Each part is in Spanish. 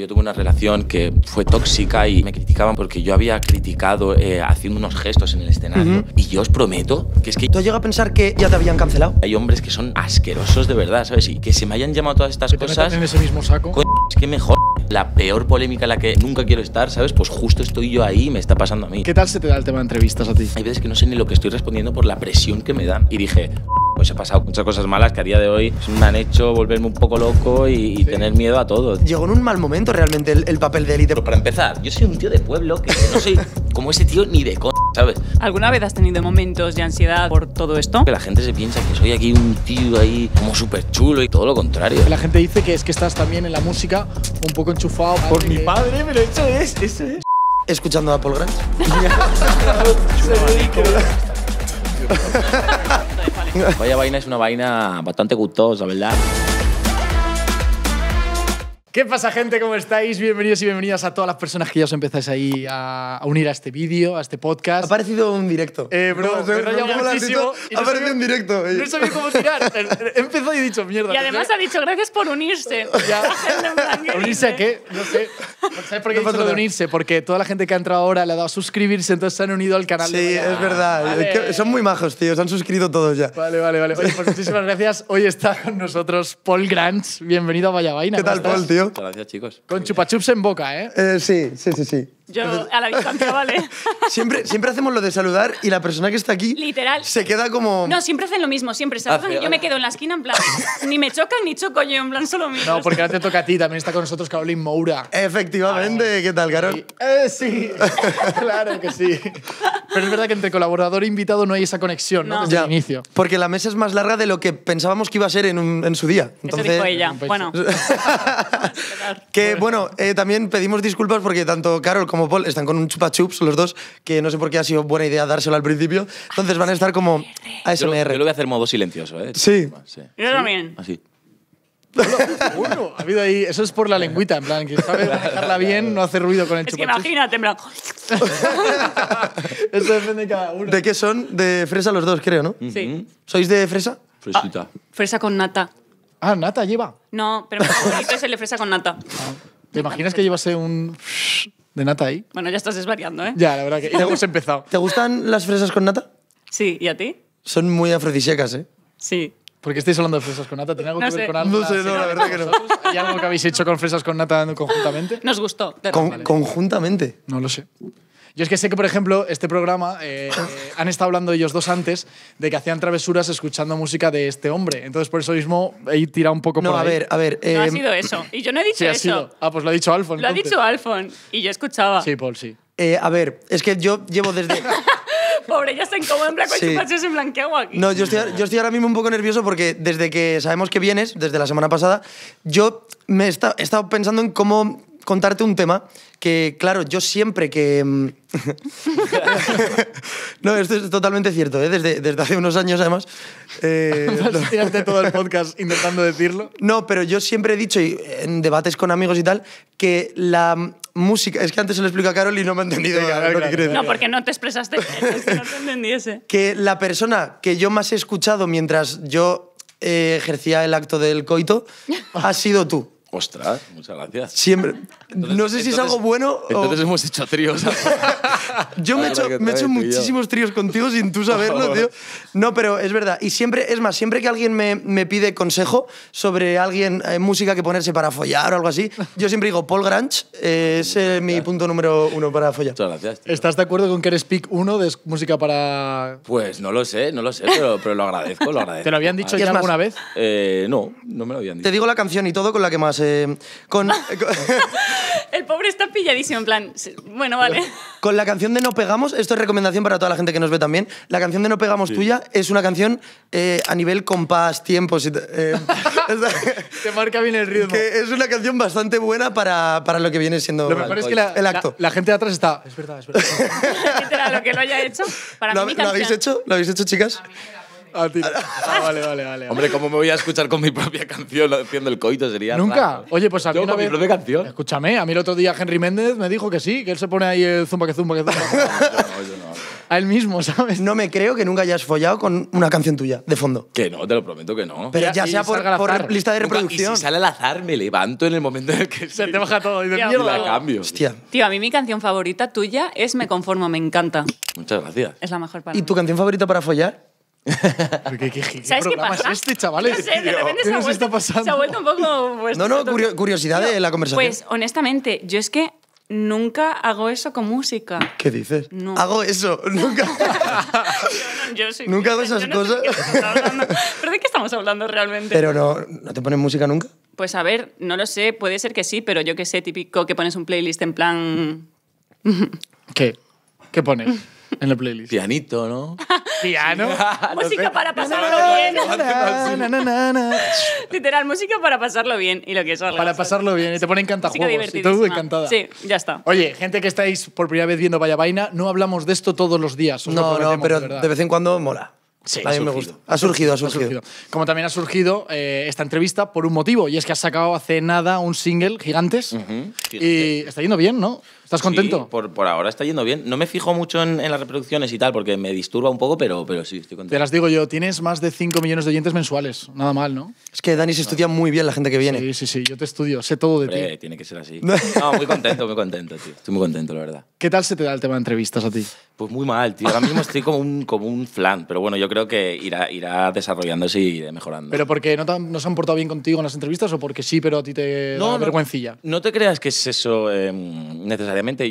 Yo tuve una relación que fue tóxica y me criticaban porque yo había criticado eh, haciendo unos gestos en el escenario. Y yo os prometo que es que... ¿Tú has a pensar que ya te habían cancelado? Hay hombres que son asquerosos de verdad, ¿sabes? Y que se me hayan llamado todas estas cosas... en ese mismo saco? es que mejor la peor polémica en la que nunca quiero estar, ¿sabes? Pues justo estoy yo ahí y me está pasando a mí. ¿Qué tal se te da el tema de entrevistas a ti? Hay veces que no sé ni lo que estoy respondiendo por la presión que me dan. Y dije, pues he pasado muchas cosas malas que a día de hoy me han hecho volverme un poco loco y, tener miedo a todo. Llegó en un mal momento realmente el, papel de élite. Para empezar, yo soy un tío de pueblo que no soy como ese tío ni de con... ¿sabes? ¿Alguna vez has tenido momentos de ansiedad por todo esto? Que la gente se piensa que soy aquí un tío ahí como súper chulo y todo lo contrario. La gente dice que es que estás también en la música un poco enchufado. Por mi eh, padre, pero eso es, eso es. Escuchando a Paul Grant. Vaya vaina es una vaina bastante gustosa, ¿verdad? ¿Qué pasa gente? ¿Cómo estáis? Bienvenidos y bienvenidas a todas las personas que ya os empezáis ahí a, unir a este vídeo, a este podcast. Ha aparecido un directo. Eh, bro, no, muchísimo. ha aparecido un directo. Eh. No sabía cómo tirar. He empezado y he dicho mierda. Y además ha dicho gracias por unirse. ¿Unirse a qué? No sé. ¿Sabes por qué he dicho de unirse? Porque toda la gente que ha entrado ahora le ha dado a suscribirse, entonces se han unido al canal. Sí, es verdad. Son muy majos, tío. Se han suscrito todos ya. Vale, vale, vale. pues muchísimas gracias. Hoy está con nosotros Paul Grants. Bienvenido a Vaya Vaina. ¿Qué tal, Paul, tío? gracias, chicos. Con chupachups en boca, ¿eh? ¿eh? Sí, sí, sí, sí. Yo a la distancia, vale. siempre, siempre hacemos lo de saludar y la persona que está aquí Literal. se queda como... No, siempre hacen lo mismo, siempre y yo me quedo en la esquina en plan, ni me chocan ni choco yo, en plan solo mío. No, porque ahora te toca a ti, también está con nosotros Carolyn Moura. Efectivamente, ¿qué tal, Carol? Eh, sí, claro que sí. Pero es verdad que entre colaborador e invitado no hay esa conexión, ¿no? Desde ya, el inicio. Porque la mesa es más larga de lo que pensábamos que iba a ser en, su día. Eso dijo ella. Pues bueno. que, pues- bueno, eh, también pedimos disculpas porque tanto Carol como están con un chupa chups los dos, que no sé por qué ha sido buena idea dárselo al principio. Entonces van a estar como ASMR. Yo, lo, lo voy a hacer modo silencioso, ¿eh? Sí. Yo también. Así. Uno, ha habido ahí. Eso es por la lengüita, en plan, que sabes dejarla bien, no hacer ruido con el chupa. Es que imagínate, Eso depende de cada uno. ¿De qué son? De fresa los dos, creo, ¿no? Sí. ¿Sois de fresa? Fresita. Ah, fresa con nata. Ah, nata lleva. No, pero mi favorito es el de fresa con nata. Ah, ¿Te imaginas que llevase un de nata ahí. Bueno, ya estás desvariando, ¿eh? Ya, la verdad que ya hemos empezado. ¿Te gustan las fresas con nata? Sí, ¿y a ti? Son muy afrodisíacas, ¿eh? Sí. ¿Por qué estáis hablando de fresas con nata? ¿Tiene algo que ver con algo? No sé, no, la verdad que no. ¿Hay algo que habéis hecho con fresas con nata conjuntamente? Nos gustó. Conjuntamente. No lo sé. Yo es que sé que, por ejemplo, este programa eh, eh, ah. han estado hablando ellos dos antes de que hacían travesuras escuchando música de este hombre. Entonces, por eso mismo he tirado un poco no, a ver, a ver. no ha em, sido eso. Y yo no he dicho eso. Ah, pues lo ha dicho Alfon. Lo ha dicho Alfon. Y yo escuchaba. Sí, Paul, sí. Eh, a ver, es que yo llevo desde. Pobre, ya se incómodo en blanco sí. y en blanqueado aquí. No, yo estoy, yo estoy ahora mismo un poco nervioso porque desde que sabemos que vienes, desde la semana pasada, yo me he estado pensando en cómo contarte un tema que, claro, yo siempre que... Mm, no, esto es totalmente cierto, ¿eh? desde, hace unos años además. Eh, no. todo el podcast intentando decirlo? No, pero yo siempre he dicho, y en debates con amigos y tal, que la música... Es que antes se lo explico a Carol y no me ha entendido. No, porque no te expresaste, es que no te entendiese. Que la persona que yo más he escuchado mientras yo eh, ejercía el acto del coito ha sido tú. Ostras, muchas gracias. Siempre. no sé si es algo bueno o... Entonces hemos hecho tríos. yo me he hecho, muchísimos tríos contigo sin tú saberlo, tío. No, pero es verdad. Y siempre, es más, siempre que alguien me, pide consejo sobre alguien, eh, música que ponerse para follar o algo así, yo siempre digo Paul Granch eh, es mi punto número uno para follar. Muchas gracias. ¿Estás de acuerdo con que eres pick uno de música para...? Pues no lo sé, no lo sé, pero, lo agradezco, lo agradezco. ¿Te lo habían dicho ya alguna vez? Eh, no, no me lo habían dicho. Te digo la canción y todo con la que más con, el pobre está pilladísimo, en plan, bueno, vale. Con la canción de No Pegamos, esto es recomendación para toda la gente que nos ve también, la canción de No Pegamos tuya es una canción eh, a nivel compás, tiempos... Eh, Te marca bien el ritmo. es una canción bastante buena para, para lo que viene siendo lo el, que acto. La, gente de atrás está... Es verdad, es lo que lo haya hecho. Para ¿lo habéis hecho? ¿Lo habéis hecho, chicas? Ah, ah, ah, vale, vale, vale. Hombre, ¿cómo me voy a escuchar con mi propia canción haciendo el coito? Sería Nunca. Oye, pues a mí Yo con mi propia canción. Escúchame, a mí el otro día Henry Méndez me dijo que sí, que él se pone ahí el eh, zumba que zumba que zumba. A él mismo, ¿sabes? No me creo que nunca hayas follado con una canción tuya, de fondo. Que no, te lo prometo que no. Pero ya sea por, la lista de reproducción. si sale al azar, me levanto en el momento en el que se te baja todo y de mierda. La cambio. Hostia. Tío, a mí mi canción favorita tuya es Me conformo, me encanta. Muchas gracias. Es la mejor para ¿Y tu canción favorita para follar? qué, qué programa es este, chavales? ¿Qué nos está pasando? se ha vuelto un poco... no, no, curiosidad de la conversación. Pues, honestamente, yo es que nunca hago eso con música. ¿Qué dices? Hago eso, nunca. yo, nunca hago esas cosas. ¿Pero de qué estamos hablando realmente? Pero no, ¿no te pones música nunca? Pues a ver, no lo sé, puede ser que sí, pero yo que sé, típico que pones un playlist en plan... ¿Qué? ¿Qué pones? En la playlist. Pianito, ¿no? Piano. música para pasarlo bien. Literal, música para pasarlo bien y lo que es Para pasarlo bien. Y te ponen cantajuegos. Y Sí, ya está. Oye, gente que estáis por primera vez viendo Vaya Vaina, no hablamos de esto todos los días. No, no, pero de vez en cuando mola. Sí, a mí me gusta. Ha surgido, ha surgido. Como también ha surgido esta entrevista por un motivo, y es que has sacado hace nada un single, Gigantes, y está yendo bien, ¿no? ¿Estás contento? por, por, ahora está yendo bien. No me fijo mucho en, las reproducciones y tal, porque me disturba un poco, pero, pero sí, estoy contento. Te las digo yo, tienes más de 5 millones de oyentes mensuales. Nada mal, ¿no? Es que Dani se estudia muy bien la gente que viene. Sí, sí, sí, yo te estudio, sé todo de ti. Tiene que ser así. No, muy contento, muy contento, tío. Estoy muy contento, la verdad. ¿Qué tal se te da el tema de entrevistas a ti? Pues muy mal, tío. Ahora mismo estoy como un, como un flan, pero bueno, yo creo que irá, irá desarrollándose y mejorando. ¿Pero porque no, se han portado bien contigo en las entrevistas o porque sí, pero a ti te da vergüencilla? No te creas que es eso em,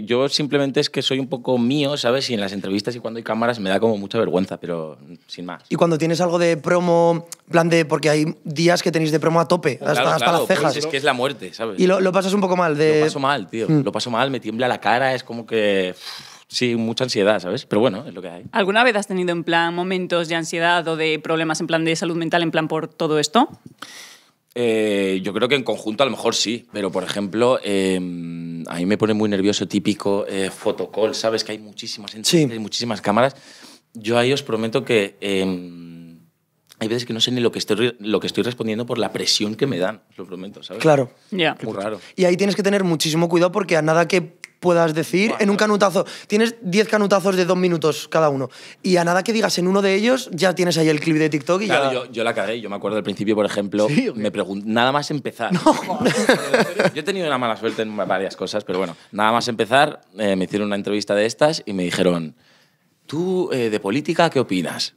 yo simplemente es que soy un poco mío, ¿sabes? Y en las entrevistas y cuando hay cámaras me da como mucha vergüenza, pero sin más. Y cuando tienes algo de promo, plan de. Porque hay días que tenéis de promo a tope, hasta, las cejas. Pues es que es la muerte, ¿sabes? Y lo, pasas un poco mal. De... Lo paso mal, tío. Mm. Lo paso mal, me tiembla la cara, es como que. Sí, mucha ansiedad, ¿sabes? Pero bueno, es lo que hay. ¿Alguna vez has tenido en plan momentos de ansiedad o de problemas en plan de salud mental, en plan por todo esto? Eh, yo creo que en conjunto a lo mejor sí, pero por ejemplo, em, a mí me pone muy nervioso típico eh, fotocall, ¿sabes? Que hay muchísimas, sí. hay muchísimas cámaras. Yo ahí os prometo que em, hay veces que no sé ni lo que estoy, respondiendo por la presión que me dan, os lo prometo, ¿sabes? Claro. Muy raro. Y ahí tienes que tener muchísimo cuidado porque a nada que puedas decir en un canutazo, tienes 10 canutazos de dos minutos cada uno y a nada que digas en uno de ellos ya tienes ahí el clip de TikTok y ya... yo, yo, la cagué, yo me acuerdo al principio, por ejemplo, me pregunté, nada más empezar. No. yo he tenido una mala suerte en varias cosas, pero bueno, nada más empezar, eh, me hicieron una entrevista de estas y me dijeron, ¿tú eh, de política qué opinas?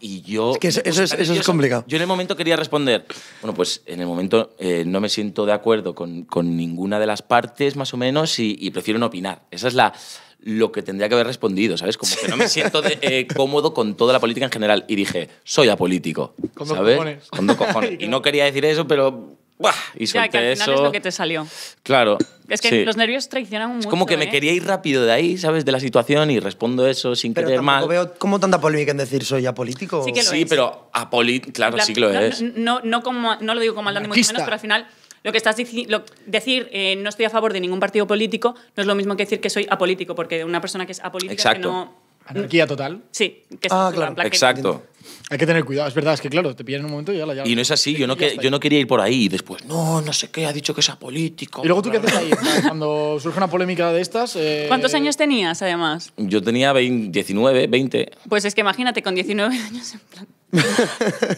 Y yo... que eso, es, complicado. Yo en el momento quería responder. Bueno, pues en el momento eh, no me siento de acuerdo con, ninguna de las partes, más o menos, y, prefiero no opinar. Esa es la lo que tendría que haber respondido, ¿sabes? Como que no me siento eh, cómodo con toda la política en general. Y dije, soy apolítico, ¿sabes? cojones. Con cojones. Y no quería decir eso, pero y ya, al final eso. es lo que te salió. Claro. Es que los nervios traicionan mucho. Es como que me ¿eh? quería ir rápido de ahí, ¿sabes? De la situación y respondo eso sin querer mal. veo como tanta polémica en decir soy apolítico. Sí, sí pero apolítico, claro, sí que lo es. No, como, no lo digo como maldad ni mucho menos, pero al final lo que estás diciendo, decir eh, no estoy a favor de ningún partido político no es lo mismo que decir que soy apolítico, porque una persona que es apolítica Exacto. Anarquía total. Sí, que ah, claro. plan, Exacto. Hay que tener cuidado, es verdad, es que claro, te pillan en un momento y ya la Y no es así, yo no, que, yo no quería ir por ahí y después, no, no sé qué, ha dicho que sea político… ¿Y luego tú qué haces ahí? Cuando surge una polémica de estas. Eh, ¿Cuántos años tenías además? Yo tenía 19, 20. Pues es que imagínate, con 19 años en plan.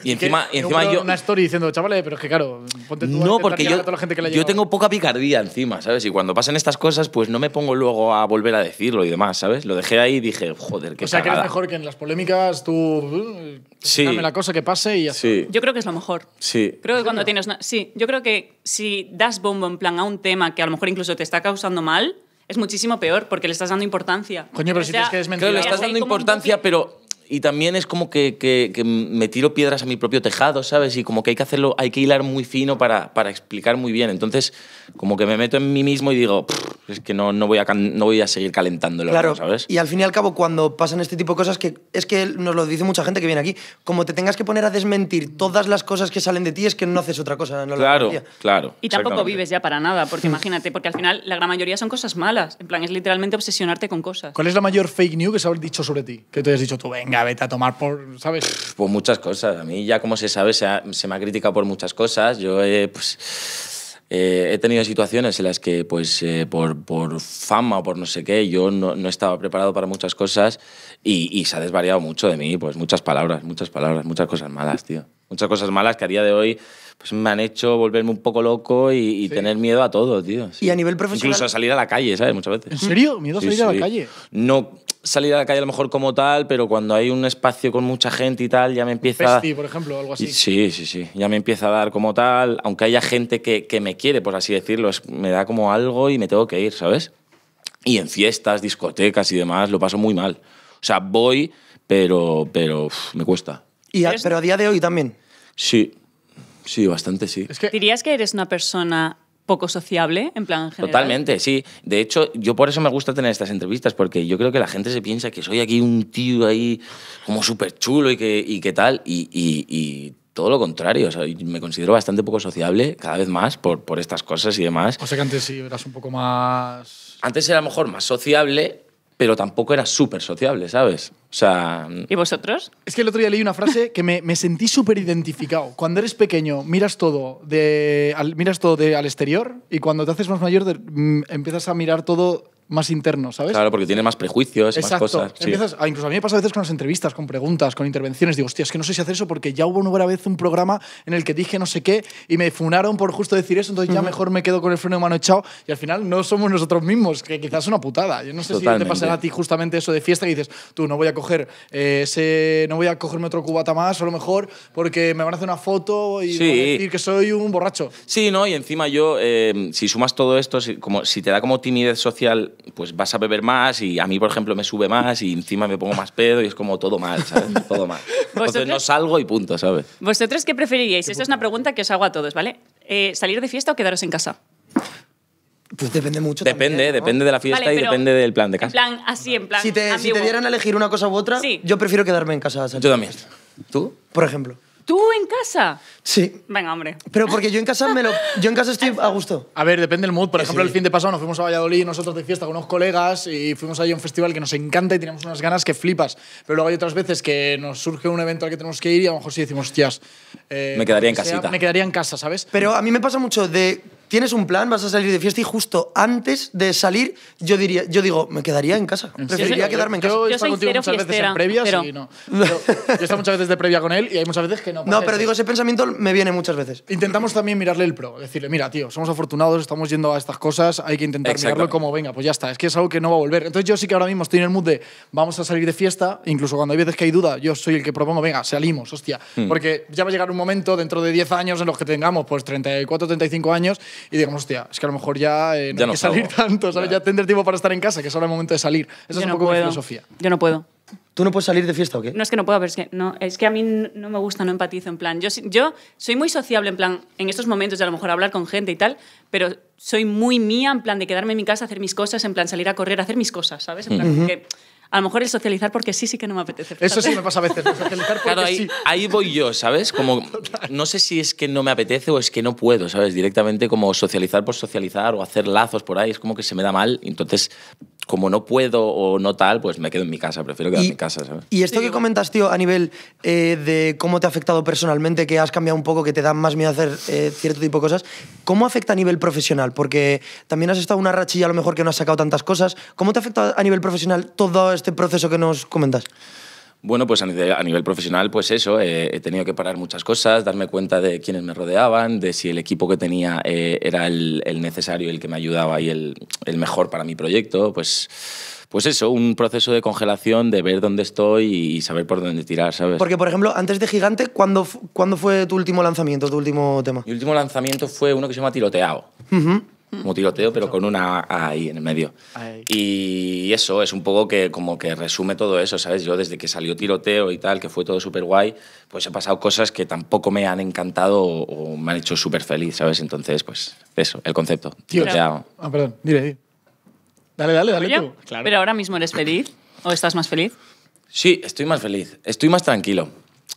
y encima, y encima yo. Una story diciendo, chavales, pero es que claro, ponte tú No, porque yo, yo tengo poca picardía encima, ¿sabes? Y cuando pasan estas cosas, pues no me pongo luego a volver a decirlo y demás, ¿sabes? Lo dejé ahí y dije, joder, qué O sea, que es mejor que en las polémicas tú uh, Sí. Dame la cosa que pase y así Yo creo que es lo mejor. Sí. Creo que cuando tienes... Sí, yo creo que si das bombo en plan a un tema que a lo mejor incluso te está causando mal, es muchísimo peor porque le estás dando importancia. Coño, pero si tienes que desmentir... le estás dando importancia, pero y también es como que, que, me tiro piedras a mi propio tejado, ¿sabes? Y como que hay que hacerlo, hay que hilar muy fino para, para explicar muy bien. Entonces, como que me meto en mí mismo y digo, es que no, no, voy, a, no voy a seguir calentando claro, ¿sabes? Y al fin y al cabo, cuando pasan este tipo de cosas, que es que nos lo dice mucha gente que viene aquí, como te tengas que poner a desmentir todas las cosas que salen de ti, es que no haces otra cosa. claro, claro. Y tampoco vives ya para nada, porque imagínate, porque al final la gran mayoría son cosas malas. En plan, es literalmente obsesionarte con cosas. ¿Cuál es la mayor fake news que se ha dicho sobre ti? Que te has dicho tú, venga vete a tomar por, ¿sabes? Por muchas cosas. A mí ya, como se sabe, se, me ha criticado por muchas cosas. Yo, pues... Eh, he tenido situaciones en las que, pues, eh, por, por, fama o por no sé qué, yo no, no estaba preparado para muchas cosas y, y, se ha desvariado mucho de mí, pues muchas palabras, muchas palabras, muchas cosas malas, tío. Muchas cosas malas que a día de hoy pues me han hecho volverme un poco loco y, tener miedo a todo, tío. Y a nivel profesional. Incluso a salir a la calle, ¿sabes? Muchas veces. ¿En serio? ¿Miedo a salir a la calle? No salir a la calle a lo mejor como tal, pero cuando hay un espacio con mucha gente y tal, ya me empieza... Pesti, por ejemplo, algo así. Sí, sí, sí. Ya me empieza a dar como tal, aunque haya gente que, me quiere, por así decirlo, me da como algo y me tengo que ir, ¿sabes? Y en fiestas, discotecas y demás, lo paso muy mal. O sea, voy, pero, pero me cuesta. Y pero a día de hoy también. Sí, Sí, bastante sí. que... ¿Dirías que eres una persona poco sociable, en plan general. Totalmente, sí. De hecho, yo por eso me gusta tener estas entrevistas, porque yo creo que la gente se piensa que soy aquí un tío ahí como súper chulo y que, y tal, y, y, todo lo contrario. O sea, me considero bastante poco sociable, cada vez más, por, por estas cosas y demás. O sea que antes sí eras un poco más... Antes era mejor más sociable, pero tampoco era súper sociable, ¿sabes? O sea... ¿Y vosotros? Es que el otro día leí una frase que me, me sentí súper identificado. Cuando eres pequeño, miras todo, de, al, miras todo de, al exterior y cuando te haces más mayor, mm, empiezas a mirar todo más interno, ¿sabes? Claro, porque tiene más prejuicios, más cosas. Ah, incluso a mí me pasa a veces con las entrevistas, con preguntas, con intervenciones. Digo, hostia, es que no sé si hacer eso porque ya hubo una vez un programa en el que dije no sé qué y me funaron por justo decir eso, entonces ya mejor me quedo con el freno de mano echado y al final no somos nosotros mismos, que quizás es una putada. Yo no sé si te pasará a ti justamente eso de fiesta que dices, tú no voy a coger eh, ese, no voy a cogerme otro cubata más, a lo mejor porque me van a hacer una foto y decir que soy un borracho. Sí, no, y encima yo, eh, si sumas todo esto, como, si te da como timidez social pues vas a beber más y a mí, por ejemplo, me sube más y encima me pongo más pedo y es como todo mal, ¿sabes? Todo mal. Entonces no salgo y punto, ¿sabes? ¿Vosotros qué preferiríais? Esta es una pregunta que os hago a todos, ¿vale? Eh, ¿Salir de fiesta o quedaros en casa? Pues depende mucho. Depende, depende de la fiesta y depende del plan de casa. En plan, así, en plan. Si te, si te dieran a elegir una cosa u otra, yo prefiero quedarme en casa. Yo también. ¿Tú? Por ejemplo. ¿Tú en casa? Sí. Venga, hombre. Pero porque yo en casa me lo, yo en casa estoy a gusto. A ver, depende del mood. Por ejemplo, el fin de pasado nos fuimos a Valladolid nosotros de fiesta con unos colegas y fuimos allí a un festival que nos encanta y teníamos unas ganas que flipas. Pero luego hay otras veces que nos surge un evento al que tenemos que ir y a lo mejor sí decimos, tías eh, me quedaría en casita. me quedaría en casa, ¿sabes? Pero a mí me pasa mucho de tienes un plan, vas a salir de fiesta y justo antes de salir, yo diría, yo digo, me quedaría en casa. Preferiría quedarme yo, en casa. Yo, soy cero muchas veces no. yo he estado muchas veces de previa con él y hay muchas veces que no. no, pero digo, ese pensamiento me viene muchas veces. Intentamos también mirarle el pro, decirle, mira, tío, somos afortunados, estamos yendo a estas cosas, hay que intentar mirarlo como venga, pues ya está, es que es algo que no va a volver. Entonces yo sí que ahora mismo estoy en el mood de vamos a salir de fiesta, incluso cuando hay veces que hay duda, yo soy el que propongo, venga, salimos, hostia, hmm. porque ya va a llegar un momento dentro de 10 años en los que tengamos pues 34, 35 años y digamos, hostia, es que a lo mejor ya eh, no ya hay no que salir tanto, ¿sabes? Ya. ya. tendré tiempo para estar en casa, que es ahora el momento de salir. Esa es un no poco puedo. mi filosofía. Yo no puedo. ¿Tú no puedes salir de fiesta o qué? No es que no puedo, pero es que, no, es que a mí no me gusta, no empatizo. En plan, yo, yo soy muy sociable, en plan, en estos momentos, de a lo mejor hablar con gente y tal, pero soy muy mía, en plan, de quedarme en mi casa, hacer mis cosas, en plan, salir a correr, hacer mis cosas, ¿sabes? En plan, que a lo mejor el socializar porque sí, sí que no me apetece. Eso sí me pasa a veces, socializar porque claro, ahí, ahí voy yo, ¿sabes? Como, no sé si es que no me apetece o es que no puedo, ¿sabes? Directamente como socializar por socializar o hacer lazos por ahí, es como que se me da mal. Entonces, como no puedo o no tal, pues me quedo en mi casa, prefiero quedar en mi casa, ¿sabes? Y esto que comentas, tío, a nivel eh, de cómo te ha afectado personalmente, que has cambiado un poco, que te da más miedo hacer eh, cierto tipo de cosas, ¿cómo afecta a nivel profesional? Porque también has estado una rachilla a lo mejor que no has sacado tantas cosas. ¿Cómo te ha afectado a nivel profesional todo este proceso que nos comentas? Bueno, pues a nivel, profesional, pues eso, eh, he tenido que parar muchas cosas, darme cuenta de quiénes me rodeaban, de si el equipo que tenía eh, era el, necesario, el que me ayudaba y el, mejor para mi proyecto, pues pues eso, un proceso de congelación, de ver dónde estoy y saber por dónde tirar, ¿sabes? Porque, por ejemplo, antes de Gigante, ¿cuándo, ¿cuándo fue tu último lanzamiento, tu último tema? Mi último lanzamiento fue uno que se llama Tiroteado. Uh Mm. como tiroteo, pero con una A ahí en el medio. Y eso es un poco que como que resume todo eso, ¿sabes? Yo desde que salió tiroteo y tal, que fue todo súper guay, pues he pasado cosas que tampoco me han encantado o me han hecho súper feliz, ¿sabes? Entonces, pues eso, el concepto. ya. Ah, perdón, dile, dile. Dale, dale, dale tú. Pero ahora mismo eres feliz o estás más feliz? Sí, estoy más feliz, estoy más tranquilo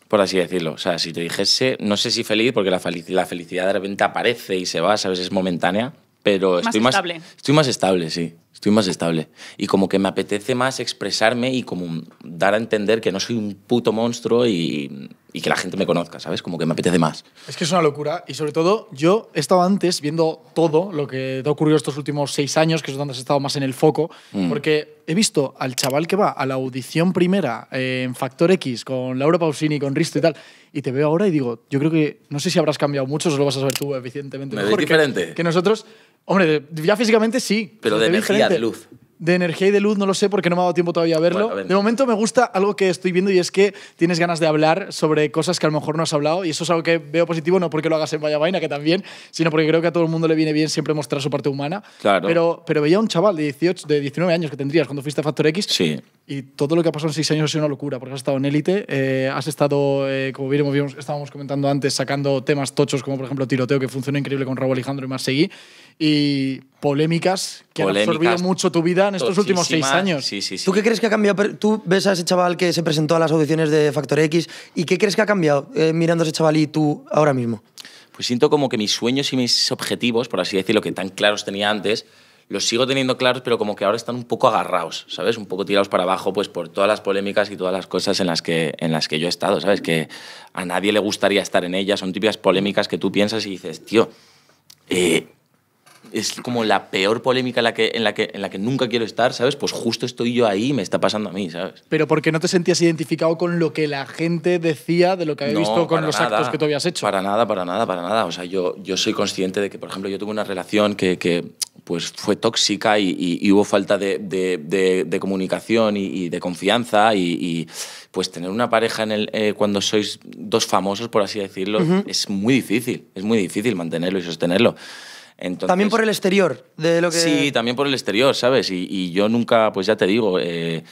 por así decirlo. O sea, si te dijese, no sé si feliz, porque la, felicidad de repente aparece y se va, ¿sabes? Es momentánea pero más estoy, estable. Más, estoy más estable, sí estoy más estable. Y como que me apetece más expresarme y como dar a entender que no soy un puto monstruo y, que la gente me conozca, ¿sabes? Como que me apetece más. Es que es una locura. Y sobre todo, yo he estado antes viendo todo lo que te ha ocurrido estos últimos seis años, que es donde has estado más en el foco, mm. porque he visto al chaval que va a la audición primera en Factor X con Laura Pausini, con Risto y tal, y te veo ahora y digo, yo creo que, no sé si habrás cambiado mucho, eso lo vas a saber tú evidentemente. Me mejor diferente. Que, nosotros, hombre, ya físicamente sí. Pero de energía, de luz. De energía y de luz, no lo sé porque no me ha dado tiempo todavía a verlo. de momento me gusta algo que estoy viendo y es que tienes ganas de hablar sobre cosas que a lo mejor no has hablado y eso es algo que veo positivo, no porque lo hagas en Vaya Vaina, que también, sino porque creo que a todo el mundo le viene bien siempre mostrar su parte humana. Claro. Pero, pero veía un chaval de, 18, de 19 años que tendrías cuando fuiste a Factor X. Sí. Y todo lo que ha pasado en 6 años ha sido una locura, porque has estado en élite, eh, has estado, eh, como vimos, estábamos comentando antes, sacando temas tochos como por ejemplo tiroteo, que funcionó increíble con Raúl Alejandro y más seguí y polémicas que han absorbido mucho tu vida en estos últimos seis años. Sí, sí, sí. ¿Tú qué crees que ha cambiado? Tú ves a ese chaval que se presentó a las audiciones de Factor X y ¿qué crees que ha cambiado eh, mirando a ese chaval y tú ahora mismo? Pues siento como que mis sueños y mis objetivos, por así decirlo, que tan claros tenía antes, los sigo teniendo claros, pero como que ahora están un poco agarrados, ¿sabes? Un poco tirados para abajo, pues por todas las polémicas y todas las cosas en las que, en las que yo he estado, ¿sabes? Que a nadie le gustaría estar en ellas, son típicas polémicas que tú piensas y dices, tío, eh, es como la peor polémica en la, que, en, la que, en la que nunca quiero estar, ¿sabes? Pues justo estoy yo ahí y me está pasando a mí, ¿sabes? Pero qué no te sentías identificado con lo que la gente decía de lo que había visto con los actos que tú habías hecho. Para nada, para nada, para nada. O sea, yo, yo soy consciente de que, por ejemplo, yo tuve una relación que, pues fue tóxica y, hubo falta de, comunicación y, de confianza y, pues tener una pareja en el, eh, cuando sois dos famosos, por así decirlo, es muy difícil, es muy difícil mantenerlo y sostenerlo también por el exterior, de lo que... Sí, también por el exterior, ¿sabes? Y, yo nunca, pues ya te digo, eh,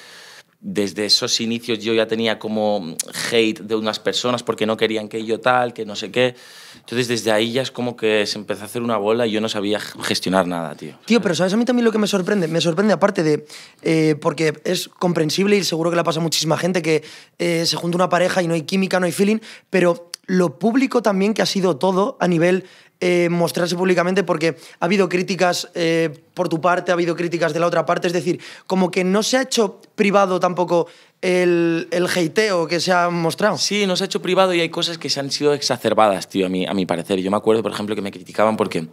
desde esos inicios yo ya tenía como hate de unas personas porque no querían que yo tal, que no sé qué. Entonces desde ahí ya es como que se empezó a hacer una bola y yo no sabía gestionar nada, tío. Tío, pero ¿sabes a mí también lo que me sorprende? Me sorprende aparte de, eh, porque es comprensible y seguro que la pasa muchísima gente que eh, se junta una pareja y no hay química, no hay feeling, pero lo público también que ha sido todo a nivel eh, mostrarse públicamente porque ha habido críticas eh, por tu parte, ha habido críticas de la otra parte, es decir, como que no se ha hecho privado tampoco el, el hateo que se ha mostrado. Sí, no se ha hecho privado y hay cosas que se han sido exacerbadas, tío, a mi, a mi parecer. Yo me acuerdo, por ejemplo, que me criticaban porque,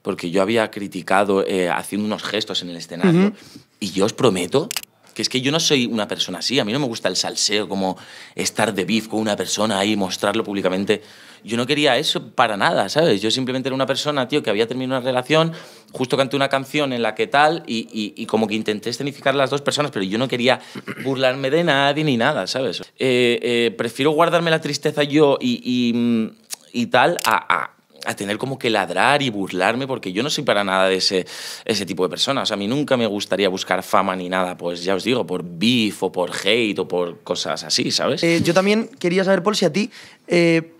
porque yo había criticado eh, haciendo unos gestos en el escenario y yo os prometo que es que yo no soy una persona así, a mí no me gusta el salseo, como estar de beef con una persona ahí, mostrarlo públicamente. Yo no quería eso para nada, ¿sabes? Yo simplemente era una persona, tío, que había terminado una relación, justo canté una canción en la que tal, y, y, como que intenté escenificar las dos personas, pero yo no quería burlarme de nadie ni nada, ¿sabes? Eh, eh, prefiero guardarme la tristeza yo y, tal a a tener como que ladrar y burlarme, porque yo no soy para nada de ese, ese tipo de personas. a mí nunca me gustaría buscar fama ni nada, pues ya os digo, por beef o por hate o por cosas así, ¿sabes? Eh, yo también quería saber, Paul, si a ti eh,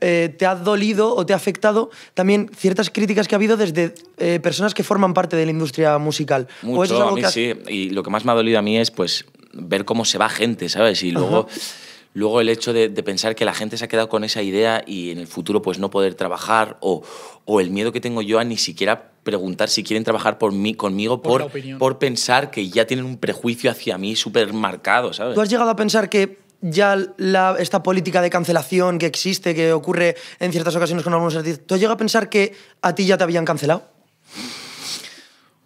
eh, te ha dolido o te ha afectado también ciertas críticas que ha habido desde personas que forman parte de la industria musical. Mucho, a mí sí. Y lo que más me ha dolido a mí es, pues, ver cómo se va gente, ¿sabes? Y luego... Luego el hecho de, pensar que la gente se ha quedado con esa idea y en el futuro pues no poder trabajar o, el miedo que tengo yo a ni siquiera preguntar si quieren trabajar por mí, conmigo por, por, pensar que ya tienen un prejuicio hacia mí súper marcado, ¿Tú has llegado a pensar que ya la, esta política de cancelación que existe, que ocurre en ciertas ocasiones con algunos artistas, ¿tú has llegado a pensar que a ti ya te habían cancelado?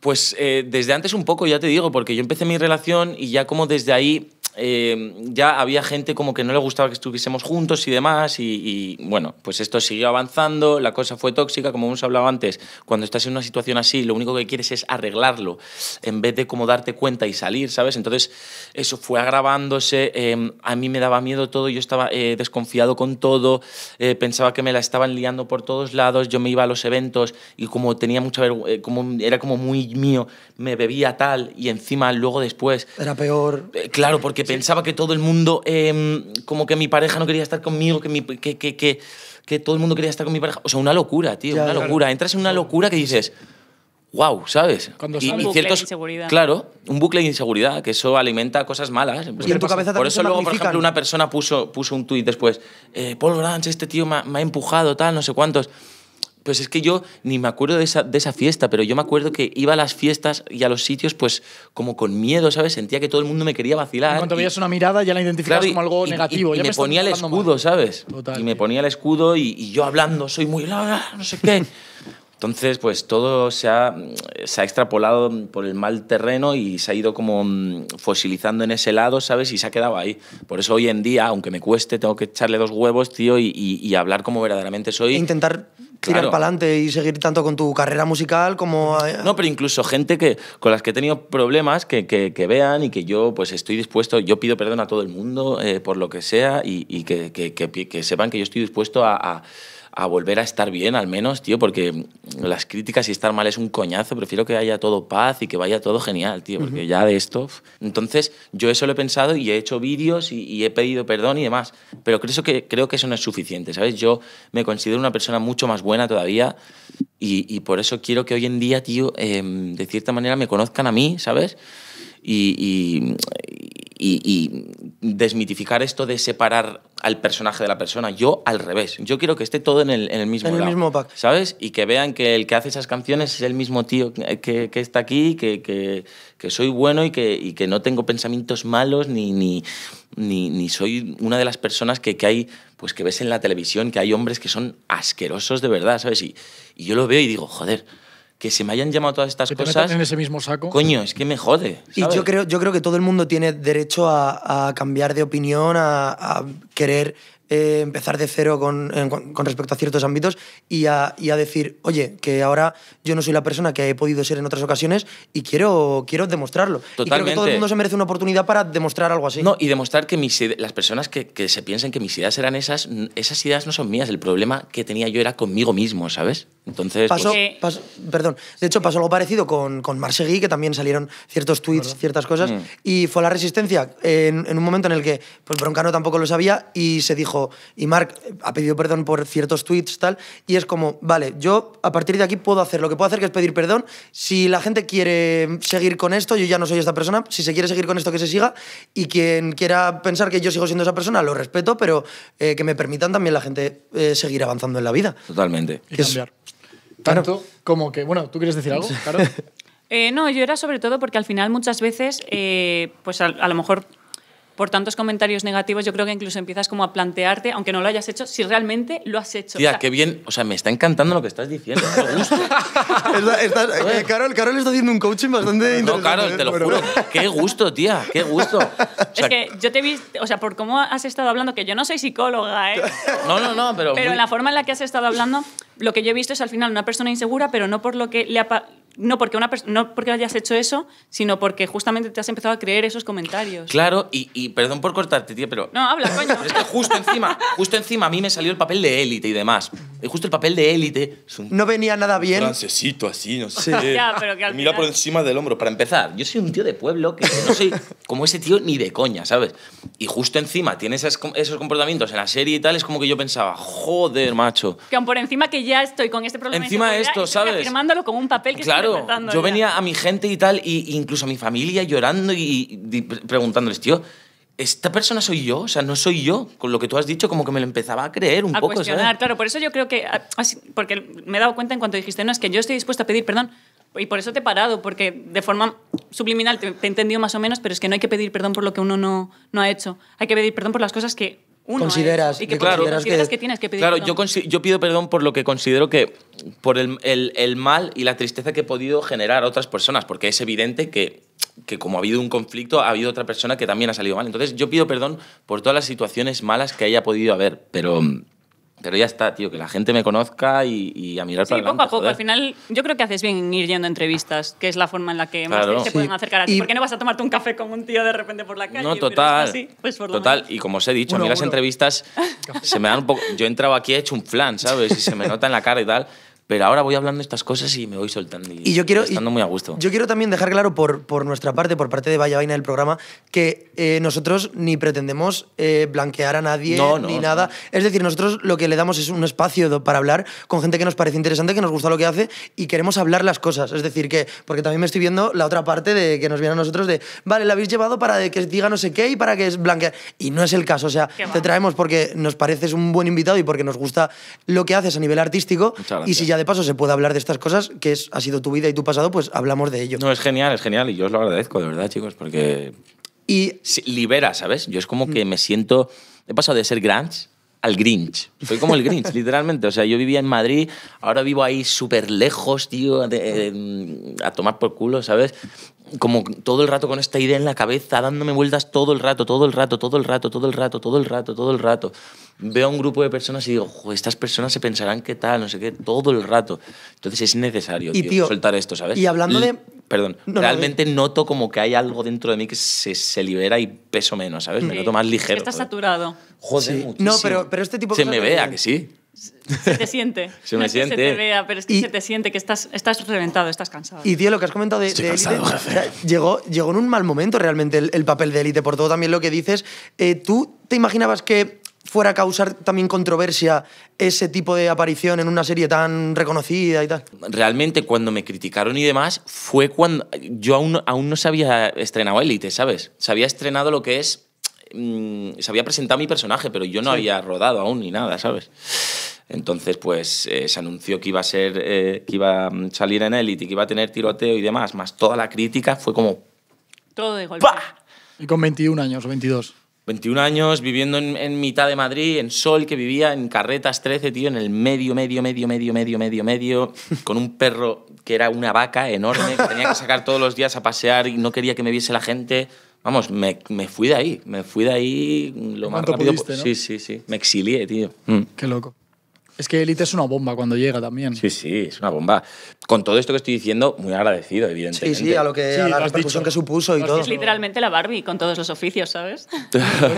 Pues eh, desde antes un poco, ya te digo, porque yo empecé mi relación y ya como desde ahí Em, ya había gente como que no le gustaba que estuviésemos juntos y demás, y, bueno, pues esto siguió avanzando, la cosa fue tóxica, como hemos hablado antes, cuando estás en una situación así, lo único que quieres es arreglarlo, en vez de como darte cuenta y salir, ¿sabes? Entonces eso fue agravándose, em, a mí me daba miedo todo, yo estaba eh, desconfiado con todo, eh, pensaba que me la estaban liando por todos lados, yo me iba a los eventos y como tenía mucha eh, como era como muy mío, me bebía tal, y encima luego después... Era peor. claro, porque pensaba que todo el mundo, em, como que mi pareja no quería estar conmigo, que, que, que, que, todo el mundo quería estar con mi pareja. O sea, una locura, tío, una locura. Entras en una locura que dices, wow, ¿sabes? Cuando y, un bucle de inseguridad. Claro, un bucle de inseguridad, que eso alimenta cosas malas. por eso por ejemplo, una persona puso, puso un tuit después, eh, Paul Branch, este tío me ha, me ha empujado, tal, no sé cuántos pues es que yo ni me acuerdo de esa, de esa, fiesta, pero yo me acuerdo que iba a las fiestas y a los sitios pues como con miedo, ¿sabes? Sentía que todo el mundo me quería vacilar. En cuanto veías una mirada ya la identificabas como algo negativo. Y, me, ponía el escudo, ¿sabes? y me ponía el escudo y, yo hablando soy muy... no sé qué. Entonces, pues todo se ha, se ha extrapolado por el mal terreno y se ha ido como mm, fosilizando en ese lado, ¿sabes? Y se ha quedado ahí. Por eso hoy en día, aunque me cueste, tengo que echarle dos huevos, tío, y, y hablar como verdaderamente soy. E intentar tirar para adelante y seguir tanto con tu carrera musical como... Eh, no, pero incluso gente que, con las que he tenido problemas, que, vean y que yo pues estoy dispuesto, yo pido perdón a todo el mundo eh, por lo que sea y, que, sepan que yo estoy dispuesto a a volver a estar bien al menos, tío, porque las críticas y estar mal es un coñazo, prefiero que haya todo paz y que vaya todo genial, tío, porque ya de esto... Entonces, yo eso lo he pensado y he hecho vídeos y, he pedido perdón y demás, pero creo que, creo que eso no es suficiente, ¿sabes? Yo me considero una persona mucho más buena todavía y, por eso quiero que hoy en día, tío, em, de cierta manera me conozcan a mí, ¿sabes? y, desmitificar esto de separar al personaje de la persona. Yo al revés. Yo quiero que esté todo en el, en el mismo En lado, mismo pack. ¿Sabes? Y que vean que el que hace esas canciones es el mismo tío que, que, está aquí, que, que, soy bueno y que, y que no tengo pensamientos malos ni, ni, ni, soy una de las personas que, hay, pues que ves en la televisión que hay hombres que son asquerosos de verdad, ¿sabes? y yo lo veo y digo, joder que se me hayan llamado todas estas que cosas. en ese mismo saco. Coño, es que me jode. Y yo creo, yo creo que todo el mundo tiene derecho a, cambiar de opinión, a, querer eh, empezar de cero con, respecto a ciertos ámbitos y a, decir, oye, que ahora yo no soy la persona que he podido ser en otras ocasiones y quiero, quiero demostrarlo. Y creo que todo el mundo se merece una oportunidad para demostrar algo así. No, y demostrar que las personas que, se piensen que mis ideas eran esas, esas ideas no son mías. El problema que tenía yo era conmigo mismo, ¿sabes? Entonces. Pues perdón. De hecho, pasó algo parecido con, con Marsegui, que también salieron ciertos tweets, ciertas cosas. Mm. Y fue la resistencia en, en, un momento en el que pues, Broncano tampoco lo sabía y se dijo y Mark eh, ha pedido perdón por ciertos tweets, tal, y es como, vale, yo a partir de aquí puedo hacer, lo que puedo hacer que es pedir perdón, si la gente quiere seguir con esto, yo ya no soy esta persona, si se quiere seguir con esto que se siga, y quien quiera pensar que yo sigo siendo esa persona, lo respeto, pero eh, que me permitan también la gente eh, seguir avanzando en la vida. Totalmente. Tanto como que, bueno, ¿tú quieres decir algo, no, yo era sobre todo porque al final muchas veces, pues a, lo mejor por tantos comentarios negativos, yo creo que incluso empiezas como a plantearte, aunque no lo hayas hecho, si realmente lo has hecho. Tía, qué bien, o sea, me está encantando lo que estás diciendo, Qué gusto. Eh, Carol, Carol, está haciendo un coaching bastante interesante. No, Carol, ¿eh? te lo juro, qué gusto, tía, qué gusto. es que yo te vi, o sea, por cómo has estado hablando, que yo no soy psicóloga, ¿eh? No, no, no, pero... Pero la forma en la que has estado hablando, lo que yo he visto es al final una persona insegura, pero no por lo que le ha no porque, una no porque hayas hecho eso, sino porque justamente te has empezado a creer esos comentarios. Claro, y, y perdón por cortarte, tío, pero... No, habla, coño. Pero es que justo encima, justo encima a mí me salió el papel de élite y demás. Y justo el papel de élite... No venía nada bien. Francesito así, no sé. Mira por encima del hombro. Para empezar, yo soy un tío de pueblo que no soy como ese tío ni de coña, ¿sabes? Y justo encima tiene esos comportamientos en la serie y tal, es como que yo pensaba, joder, macho. Que aún por encima que ya estoy con este problema... Encima de esto, ¿sabes? Firmándolo con un papel que... Claro, yo venía a mi gente y tal, e incluso a mi familia llorando y, preguntándoles, tío, esta persona soy yo, o sea, no soy yo. Con lo que tú has dicho, como que me lo empezaba a creer un a poco. Cuestionar, claro, por eso yo creo que. Ah, ah, porque me he dado cuenta en cuanto dijiste, no, es que yo estoy dispuesta a pedir perdón. Y por eso te he parado, porque de forma subliminal te, he entendido más o menos, pero es que no hay que pedir perdón por lo que uno no, no ha hecho. Hay que pedir perdón por las cosas que consideras, y que, consideras que, tienes que pedir claro, perdón. Yo, yo pido perdón por lo que considero que por el, el, el, mal y la tristeza que he podido generar a otras personas, porque es evidente que, que como ha habido un conflicto, ha habido otra persona que también ha salido mal. Entonces yo pido perdón por todas las situaciones malas que haya podido haber, pero... Pero ya está, tío, que la gente me conozca y, a mirar sí, poco a poco. Al final, yo creo que haces bien ir yendo a entrevistas, que es la forma en la que más se pueden acercar a ti. ¿Por qué no vas a tomarte un café con un tío de repente por la calle? No, total. pues por total, y como os he dicho, a mí las entrevistas se me dan un poco... Yo he entrado aquí, he hecho un flan, ¿sabes? Y se me nota en la cara y tal. Pero ahora voy hablando estas cosas y me voy soltando y, yo quiero, estando muy a gusto. Yo quiero también dejar claro por, por nuestra parte, por parte de Vaya Vaina del programa, que eh, nosotros ni pretendemos eh, blanquear a nadie ni nada. Es decir, nosotros lo que le damos es un espacio para hablar con gente que nos parece interesante, que nos gusta lo que hace y queremos hablar las cosas. Es decir, que, porque también me estoy viendo la otra parte de que nos viene a nosotros de, vale, la habéis llevado para que diga no sé qué y para que es blanquear. Y no es el caso. O sea, te traemos porque nos pareces un buen invitado y porque nos gusta lo que haces a nivel artístico. Y si ya de paso se puede hablar de estas cosas, que es, ha sido tu vida y tu pasado, pues hablamos de ello. No, es genial, es genial y yo os lo agradezco, de verdad, chicos, porque... Y... Libera, ¿sabes? Yo es como que mm. me siento... He pasado de ser Grinch al Grinch. Soy como el Grinch, literalmente. O sea, yo vivía en Madrid, ahora vivo ahí súper lejos, tío, a tomar por culo, ¿sabes? como todo el rato con esta idea en la cabeza, dándome vueltas todo el rato, todo el rato, todo el rato, todo el rato, todo el rato, todo el rato. Veo a un grupo de personas y digo, estas personas se pensarán qué tal, no sé qué, todo el rato. Entonces es necesario soltar esto, ¿sabes? Y hablando de... Perdón, realmente noto como que hay algo dentro de mí que se, se libera y peso menos, ¿sabes? Me noto más ligero. Estás saturado. Joder, sí. No, pero, pero este tipo... Se me vea, que sí se te siente. se me no siente. Que se te vea, pero es que se te siente que estás, estás reventado, estás cansado. Y tío, lo que has comentado de, élite, llegó, en un mal momento realmente el, papel de élite, por todo también lo que dices. Eh, ¿Tú te imaginabas que fuera a causar también controversia ese tipo de aparición en una serie tan reconocida y tal? Realmente cuando me criticaron y demás fue cuando yo aún, aún no se había estrenado Élite, ¿sabes? Se había estrenado lo que es Mm, se había presentado mi personaje, pero yo no había rodado aún ni nada, ¿sabes? Entonces, pues eh, se anunció que iba a ser, eh, que iba a salir en élite, que iba a tener tiroteo y demás, más toda la crítica fue como. Todo de golpe. Y con 21 años, 22. 21 años viviendo en, en, mitad de Madrid, en Sol, que vivía en Carretas 13, tío, en el medio, medio, medio, medio, medio, medio, medio, con un perro que era una vaca enorme, que tenía que sacar todos los días a pasear y no quería que me viese la gente. Vamos, me, me, fui de ahí, me fui de ahí lo más rápido. posible, Sí, sí, sí. Me exilié, tío. Mm. Qué loco. Es que Elite es una bomba cuando llega también. Sí, sí, es una bomba. Con todo esto que estoy diciendo, muy agradecido, evidentemente. Sí, sí, a, lo que, la repercusión que supuso y todo. Es literalmente la Barbie con todos los oficios, ¿sabes?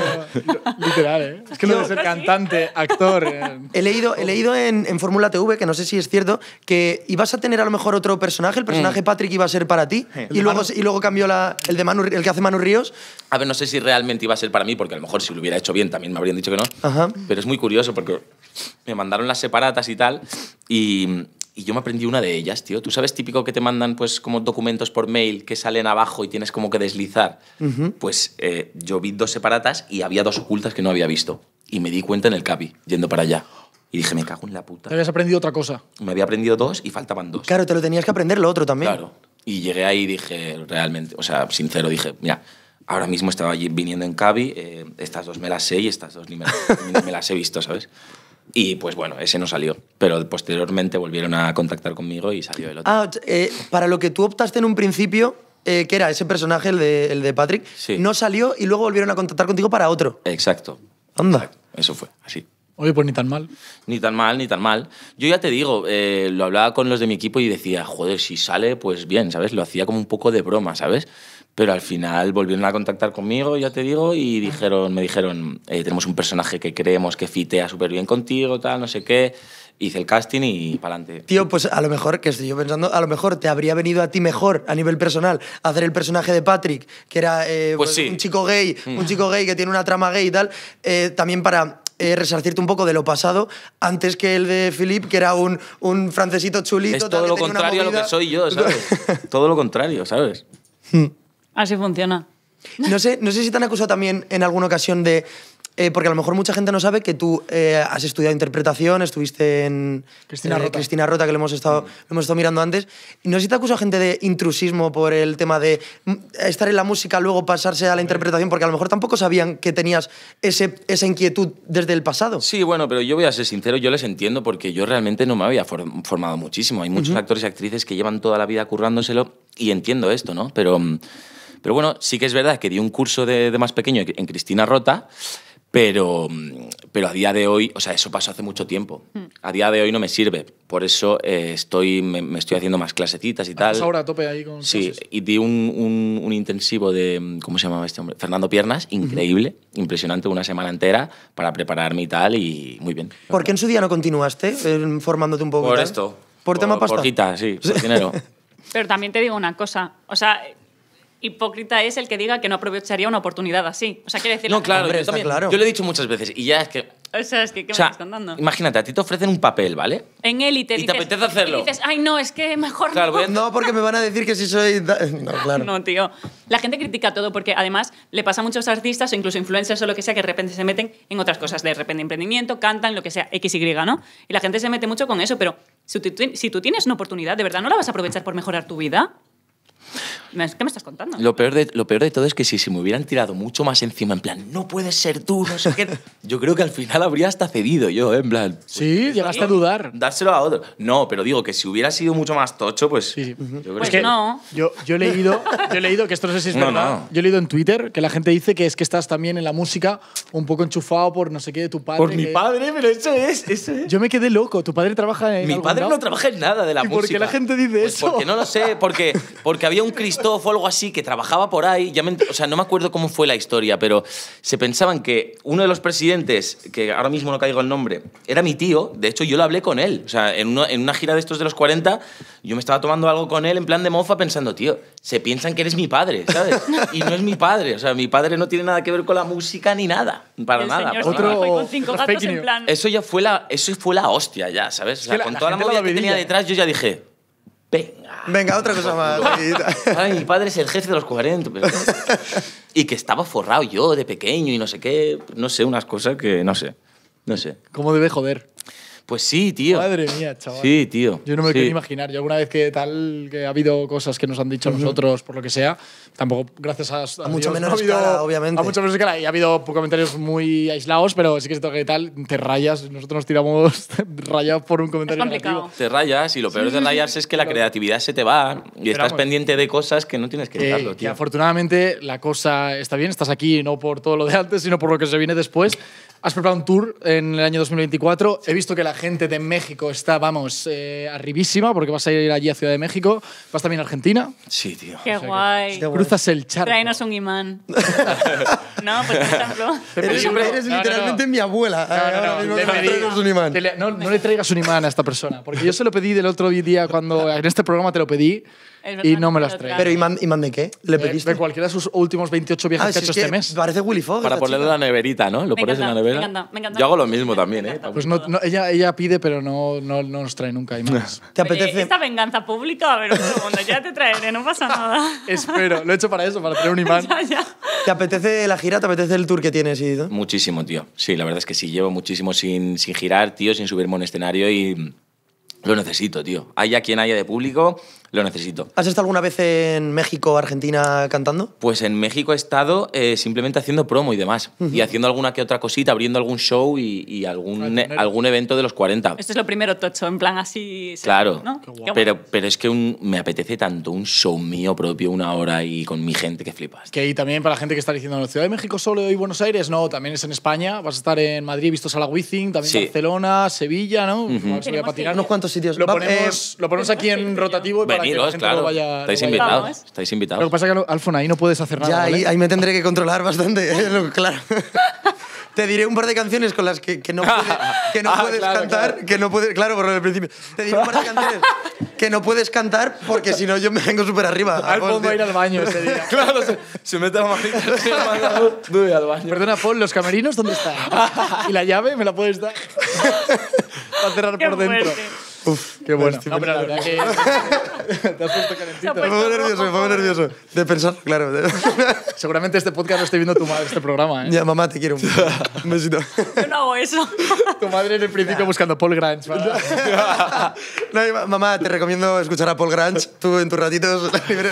Literal, ¿eh? Es que no debe ser cantante, actor. Eh. He leído, he leído en, Fórmula TV, que no sé si es cierto, que ibas a tener a lo mejor otro personaje, el personaje mm. Patrick iba a ser para ti, y luego, y luego cambió la, el, de Manu, el que hace Manu Ríos. A ver, no sé si realmente iba a ser para mí, porque a lo mejor si lo hubiera hecho bien también me habrían dicho que no. Ajá. Pero es muy curioso porque me mandaron la separatas y tal. Y, yo me aprendí una de ellas, tío. Tú sabes, típico que te mandan pues como documentos por mail que salen abajo y tienes como que deslizar. Pues eh, yo vi dos separatas y había dos ocultas que no había visto. Y me di cuenta en el cabi yendo para allá. Y dije, me cago en la puta. Te habías aprendido otra cosa. Me había aprendido dos y faltaban dos. Claro, te lo tenías que aprender lo otro también. Claro. Y llegué ahí y dije, realmente, o sea, sincero, dije, mira, ahora mismo estaba allí viniendo en cabi, eh, estas dos me las sé y estas dos ni me las he visto, ¿sabes? Y pues bueno, ese no salió. Pero posteriormente volvieron a contactar conmigo y salió el otro. Ah, eh, para lo que tú optaste en un principio, eh, que era ese personaje, el de, el de Patrick, no salió y luego volvieron a contactar contigo para otro. Exacto. Anda. Eso fue, así. Oye, pues ni tan mal. Ni tan mal, ni tan mal. Yo ya te digo, eh, lo hablaba con los de mi equipo y decía, joder, si sale, pues bien, ¿sabes? Lo hacía como un poco de broma, ¿sabes? Pero al final volvieron a contactar conmigo, ya te digo, y dijeron, me dijeron, eh, tenemos un personaje que creemos que fitea súper bien contigo, tal, no sé qué. Hice el casting y para adelante. Tío, pues a lo mejor, que estoy yo pensando, a lo mejor te habría venido a ti mejor a nivel personal hacer el personaje de Patrick, que era eh, pues pues, un chico gay, mm. un chico gay que tiene una trama gay y tal, eh, también para resarcirte un poco de lo pasado antes que el de Philip que era un, un francesito chulito. Es todo lo contrario a lo que soy yo, ¿sabes? todo lo contrario, ¿sabes? Hmm. Así funciona. No sé, no sé si te han acusado también en alguna ocasión de... Eh, porque a lo mejor mucha gente no sabe que tú eh, has estudiado interpretación, estuviste en Cristina, eh, Rota. Cristina Rota, que lo hemos, estado, mm. hemos estado mirando antes. No sé si te acusado gente de intrusismo por el tema de mm, estar en la música, luego pasarse a la interpretación, porque a lo mejor tampoco sabían que tenías esa inquietud desde el pasado. Sí, bueno, pero yo voy a ser sincero, yo les entiendo porque yo realmente no me había formado muchísimo. Hay muchos actores y actrices que llevan toda la vida currándoselo y entiendo esto, ¿no? Pero... Mm, pero bueno, sí que es verdad que di un curso de, más pequeño en Cristina Rota, pero, pero a día de hoy, o sea, eso pasó hace mucho tiempo. Mm. A día de hoy no me sirve. Por eso eh, estoy, me, estoy haciendo más clasecitas y tal. ahora a tope ahí con Sí, y di un, intensivo de, ¿cómo se llamaba este hombre? Fernando Piernas, increíble, impresionante, una semana entera para prepararme y tal, y muy bien. ¿Por qué en su día no continuaste eh, formándote un poco? Por esto. ¿Por, tema pasta? Por quita, sí, por dinero. Pero también te digo una cosa, o sea, hipócrita es el que diga que no aprovecharía una oportunidad así. O sea, quiere decir... No, claro, yo, claro. yo lo he dicho muchas veces y ya es que... O sea, es que ¿qué Imagínate, a ti te ofrecen un papel, ¿vale? En él Y te apetece hacerlo. Y dices, ay, no, es que mejor no. No, porque me van a decir que si soy... No, claro. no, tío. La gente critica todo porque además le pasa a muchos artistas o incluso influencers o lo que sea que de repente se meten en otras cosas. De repente emprendimiento, cantan, lo que sea, X, Y, ¿no? Y la gente se mete mucho con eso, pero si tú, si tú tienes una oportunidad, ¿de verdad no la vas a aprovechar por mejorar tu vida? ¿Qué me estás contando? Lo peor, de, lo peor de todo es que si se me hubieran tirado mucho más encima, en plan, no puedes ser tú, no sé qué. Yo creo que al final habría hasta cedido yo, ¿eh? en plan. Pues, sí, llegaste a dudar. Dárselo a otro. No, pero digo que si hubiera sido mucho más tocho, pues. Sí, pues que no. Yo, yo, he leído, he leído, que esto no sé si es verdad, yo he leído en Twitter que la gente dice que es que estás también en la música un poco enchufado por no sé qué de tu padre. Por mi padre, pero eso es, Yo me quedé loco, tu padre trabaja en. Mi padre no trabaja en nada de la ¿Y música. ¿Por qué la gente dice pues eso? Porque no lo sé, porque, porque había un Cristóbal o algo así que trabajaba por ahí. Ya o sea, no me acuerdo cómo fue la historia, pero se pensaban que uno de los presidentes, que ahora mismo no caigo el nombre, era mi tío. De hecho, yo lo hablé con él. O sea, en, en una gira de estos de los 40, yo me estaba tomando algo con él en plan de mofa pensando, tío, se piensan que eres mi padre, ¿sabes? Y no es mi padre. O sea, mi padre no tiene nada que ver con la música ni nada. Para nada. otro, Eso ya fue la, eso fue la hostia, ya, ¿sabes? con toda la movida que tenía detrás, yo ya dije venga. Venga, otra cosa más. Ay, mi padre es el jefe de los 40. y que estaba forrado yo de pequeño y no sé qué. No sé, unas cosas que no sé. No sé. ¿Cómo debe joder? Pues sí, tío. Madre mía, chaval. Sí, tío. Yo no me lo quiero imaginar. Yo alguna vez que tal, que ha habido cosas que nos han dicho nosotros, por lo que sea, tampoco, gracias a. a, a mucho menos ha habido, obviamente. A mucho menos Y ha habido comentarios muy aislados, pero sí que se toca que tal, te rayas. Nosotros nos tiramos rayas por un comentario. Negativo. Te rayas, y lo peor de rayarse es que la creatividad se te va y estás pendiente de cosas que no tienes que dejarlo, tío. Y afortunadamente la cosa está bien, estás aquí no por todo lo de antes, sino por lo que se viene después. Has preparado un tour en el año 2024. He visto que la gente de México está, vamos, eh, arribísima, porque vas a ir allí a Ciudad de México. Vas también a Argentina. Sí, tío. Qué guay cruzas el un imán. no, pues, por ejemplo. Eres, literalmente mi abuela. No, ah, Le, no, le traigas un imán a esta persona. Porque yo se lo pedí del otro día cuando en este programa te lo pedí y no me las trae. Pero ¿y mande de qué? ¿Le eh, pediste? De, cualquiera de sus últimos 28 viajes ah, que ha hecho este que mes. Parece Willy Fogg. Para ponerle la neverita, ¿no? Lo pones en la nevera. Me encanta, me encanta. Yo hago lo mismo también, ¿eh? Pues no, ella, ella pide, pero no, no, nos trae nunca. ¿Te ¿Te apetece? Esta venganza pública, a ver, un segundo, ya te traeré, no pasa nada. Espero, lo he hecho para eso, para traer un imán. ya, ¿Te apetece la gira? ¿Te apetece el tour que tienes, Muchísimo, tío. Sí, la verdad es que sí. Llevo muchísimo sin, sin girar, tío, sin subirme a un escenario y lo necesito, tío. Haya quien haya de público, lo necesito. ¿Has estado alguna vez en México, o Argentina cantando? Pues en México he estado eh, simplemente haciendo promo y demás. Y haciendo alguna que otra cosita, abriendo algún show y, algún, algún evento de los 40. Esto es lo primero, Tocho, en plan así. Claro. ¿no? Pero, pero es que un, me apetece tanto un show mío propio, una hora y con mi gente que flipas. Que y también para la gente que está diciendo, Ciudad de México solo y Buenos Aires, no, también es en España. Vas a estar en Madrid, vistos a la Wizzing, también Barcelona, Sevilla, ¿no? Vamos a patinar. cuantos sitios. Lo ponemos, eh, lo ponemos aquí en rotativo y para bienvenidos, claro. Vaya, estáis invitados. Estáis invitados. Lo que pasa es que, Alfon, ahí no puedes hacer nada. Ya, ahí, ahí, me tendré que controlar bastante, eh, claro. Te diré un par de canciones con las que, que no, que no ah, puedes cantar. Claro. Que no puedes, claro, por el principio. Te diré un par de canciones que no puedes cantar porque si no yo me vengo súper arriba. Alfon va a ir al baño ese día. claro, se, se mete al, al baño. Perdona, Paul, ¿los camerinos dónde están? ¿Y la llave me la puedes dar? va a cerrar por dentro. Uf, qué bueno. No, la verdad que. Te has puesto calentito. Me pongo nervioso, me pongo nervioso. De pensar, claro. Seguramente este podcast lo esté viendo tu madre, este programa. ¿eh? Ya, mamá, te quiero un, besito. Yo no hago eso. Tu madre en el principio buscando Paul Grange. No, mamá, te recomiendo escuchar a Paul Grange. Tú en tus ratitos se te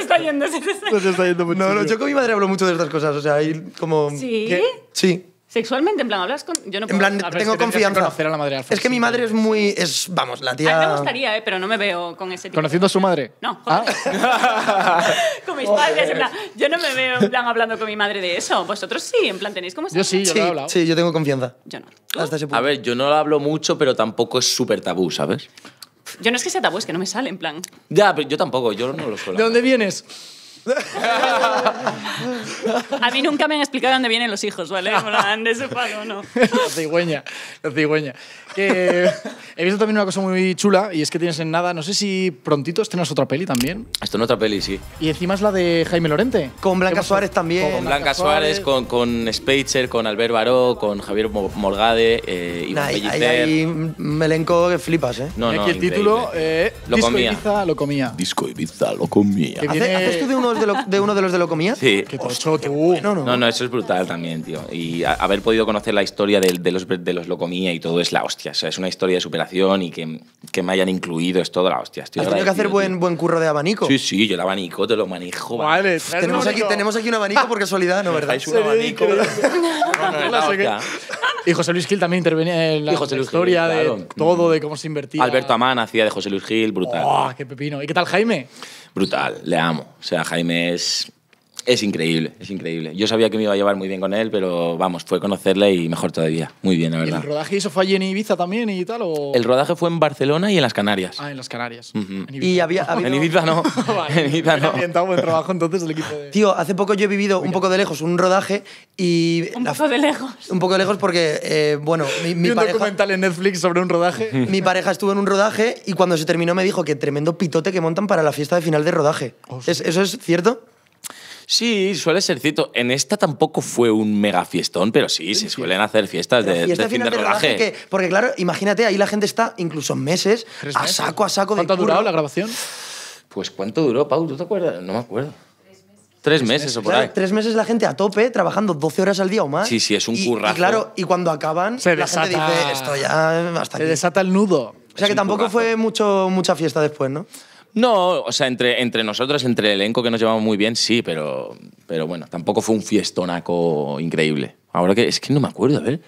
está yendo, se te está yendo. No, no, yo con mi madre hablo mucho de estas cosas. O sea, hay como. ¿Sí? ¿Qué? sí sí Sexualmente, en plan, hablas con. Yo no puedo. En tengo confianza en conocer a la madre Es que mi madre es muy. Es, vamos, la tía. A mí me gustaría, eh, pero no me veo con ese tipo. ¿Conociendo a su madre? No, ah. joder. con mis padres, en plan. Yo no me veo en plan hablando con mi madre de eso. Vosotros sí, en plan, tenéis como. Yo sí, yo lo he hablado. Sí, yo tengo confianza. Yo no. A ver, yo no lo hablo mucho, pero tampoco es súper tabú, ¿sabes? Yo no es que sea tabú, es que no me sale, en plan. Ya, pero yo tampoco, yo no lo suelo. ¿De dónde vienes? A mí nunca me han explicado dónde vienen los hijos, ¿vale? de ese palo, ¿no? La cigüeña, la cigüeña. he visto también una cosa muy chula y es que tienes en nada, no sé si prontito estrenas otra peli también. Esto en otra peli, sí. Y encima es la de Jaime Lorente. Con Blanca Suárez también. Con Blanca Suárez, con, con con Albert Baró, con Javier Molgade y el melenco que flipas, ¿eh? No, no, Aquí el título, eh, lo Disco comía. Ibiza lo comía. Disco Ibiza lo comía. ¿Haces tú de uno de, uno de los de Locomía? Sí. Qué qué Bueno. Uh. No, no. eso es brutal también, tío. Y haber podido conocer la historia de, los, de los Locomía y todo es la hostia. O sea, es una historia de superación y que, que me hayan incluido es toda la hostia. ¿Has tenido que hacer buen, buen curro de abanico? Sí, sí, yo el abanico te lo manejo. Vale, tenemos aquí, tenemos aquí un abanico por casualidad, ¿no, verdad? abanico. Y José Luis Gil también intervenía en la historia de todo, de cómo se invertía. Alberto Amán hacía de José Luis Gil, brutal. ¡Qué pepino! ¿Y qué tal Jaime? brutal, le amo. O sea, Jaime es es increíble, es increíble. Yo sabía que me iba a llevar muy bien con él, pero vamos, fue conocerle y mejor todavía. Muy bien, la verdad. ¿El rodaje eso fue allí en Ibiza también y tal? El rodaje fue en Barcelona y en las Canarias. Ah, en las Canarias. y había, En Ibiza no. en Ibiza no. buen trabajo entonces el equipo Tío, hace poco yo he vivido un poco de lejos un rodaje y... Un poco de lejos. Un poco de lejos porque, eh, bueno, mi, mi un documental en Netflix sobre un rodaje. mi pareja estuvo en un rodaje y cuando se terminó me dijo que tremendo pitote que montan para la fiesta de final de rodaje. ¿Eso es cierto? Sí, suele ser cito En esta tampoco fue un mega fiestón, pero sí, se suelen hacer fiestas de, fin de, rodaje. porque claro, imagínate, ahí la gente está incluso meses, a saco, a saco. ¿Cuánto ha durado la grabación? Pues cuánto duró, Pau, ¿tú te acuerdas? No me acuerdo. Tres meses o por ahí. Tres meses la gente a tope, trabajando 12 horas al día o más. Sí, sí, es un y, currazo. Y claro, y cuando acaban, la gente dice, esto ya Se desata el nudo. O sea que tampoco fue mucho, mucha fiesta después, ¿no? No, o sea, entre, entre nosotros, entre el elenco que nos llevamos muy bien, sí, pero, pero bueno, tampoco fue un fiestonaco increíble. Ahora que es que no me acuerdo, a ver.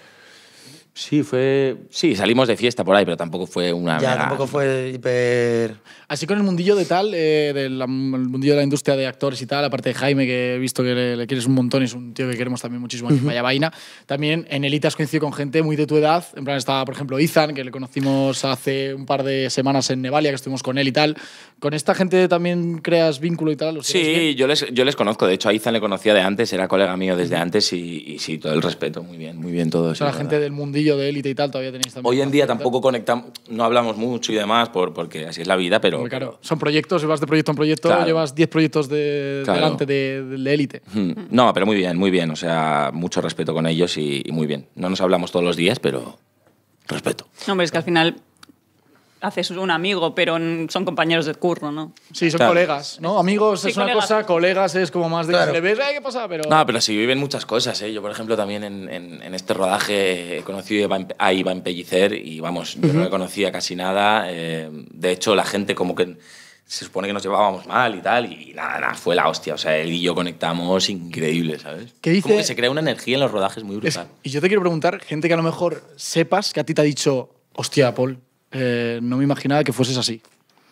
Sí, fue. Sí, salimos de fiesta por ahí, pero tampoco fue una. Ya, tampoco fue hiper. Así con el mundillo de tal, eh, del el mundillo de la industria de actores y tal, aparte de Jaime, que he visto que le, quieres un montón y es un tío que queremos también muchísimo aquí Vaya Vaina. También en Elitas coincido con gente muy de tu edad. En plan, estaba, por ejemplo, Izan, que le conocimos hace un par de semanas en Nevalia, que estuvimos con él y tal. ¿Con esta gente también creas vínculo y tal? Sí, yo les, yo les conozco. De hecho, a Izan le conocía de antes, era colega mío desde antes y, sí, todo el respeto. Muy bien, muy bien todo. eso la gente del mundillo de élite y tal todavía tenéis también. Hoy en día tampoco conectamos, no hablamos mucho y demás porque así es la vida, pero... claro, son proyectos, vas de proyecto en proyecto, llevas 10 proyectos de, delante de élite. Hmm. no, pero muy bien, muy bien, o sea, mucho respeto con ellos y, muy bien. No nos hablamos todos los días, pero respeto. No, hombre, es que al final haces un amigo, pero son compañeros de curro, ¿no? Sí, son colegas, ¿no? Amigos es una cosa, colegas es como más de... Claro. ¿qué pasa? Pero... No, pero sí, viven muchas cosas, ¿eh? Yo, por ejemplo, también en, este rodaje he conocido a en Pellicer y, vamos, yo no le conocía casi nada. Eh, de hecho, la gente como que se supone que nos llevábamos mal y tal, y nada, nada, fue la hostia. O sea, él y yo conectamos increíble, ¿sabes? ¿Qué dice? Como que se crea una energía en los rodajes muy brutal. y yo te quiero preguntar, gente que a lo mejor sepas que a ti te ha dicho, hostia, Paul, eh, no me imaginaba que fueses así.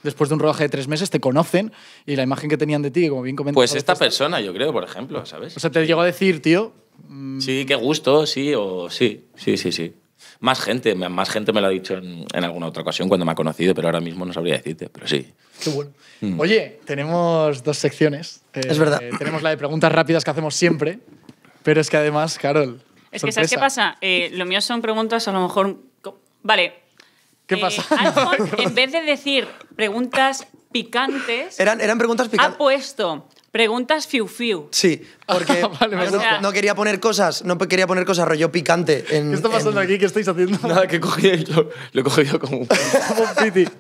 Después de un rodaje de tres meses te conocen y la imagen que tenían de ti, como bien comentas. Pues esta persona, yo creo, por ejemplo, ¿sabes? O sea, te llegó a decir, tío. Mm, sí, qué gusto, sí, o sí, sí, sí, sí. Más gente, más gente me lo ha dicho en, alguna otra ocasión cuando me ha conocido, pero ahora mismo no sabría decirte, pero sí. Qué bueno. Mm. Oye, tenemos dos secciones. Eh, es verdad. tenemos la de preguntas rápidas que hacemos siempre, pero es que además, Carol. Es que, ¿sabes qué pasa? Eh, lo mío son preguntas a lo mejor. Vale, ¿Qué eh, pasa? Alfon, en vez de decir preguntas picantes, eran, preguntas picantes. ha puesto preguntas fiu fiu. Sí, porque ah, no, quería poner cosas, no quería poner cosas rollo picante. ¿Qué está pasando aquí? ¿Qué estáis haciendo? Nada, que cogí lo, lo he cogido como un, piti.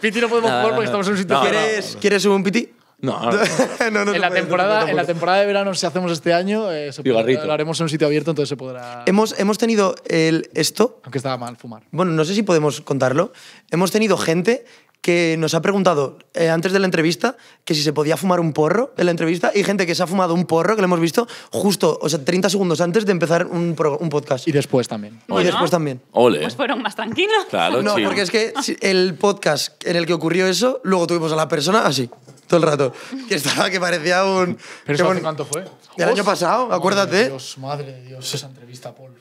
Piti no podemos jugar porque estamos en un sitio. ¿Quieres, ¿Quieres un piti? No, no, no, en, la temporada, en la temporada de verano, si hacemos este año, eh, lo haremos en un sitio abierto, entonces se podrá. Hemos, hemos tenido el, esto. Aunque estaba mal fumar. Bueno, no sé si podemos contarlo. Hemos tenido gente que nos ha preguntado eh, antes de la entrevista que si se podía fumar un porro en la entrevista y gente que se ha fumado un porro que lo hemos visto justo, o sea, 30 segundos antes de empezar un, podcast. Y después también. y después también. Ole. Pues fueron más tranquilos. Claro, No, porque es que el podcast en el que ocurrió eso, luego tuvimos a la persona así todo el rato. Que estaba, que parecía un... ¿Pero eso cuánto fue? ¿El año pasado, acuérdate. Dios, madre de Dios, esa entrevista, Paul.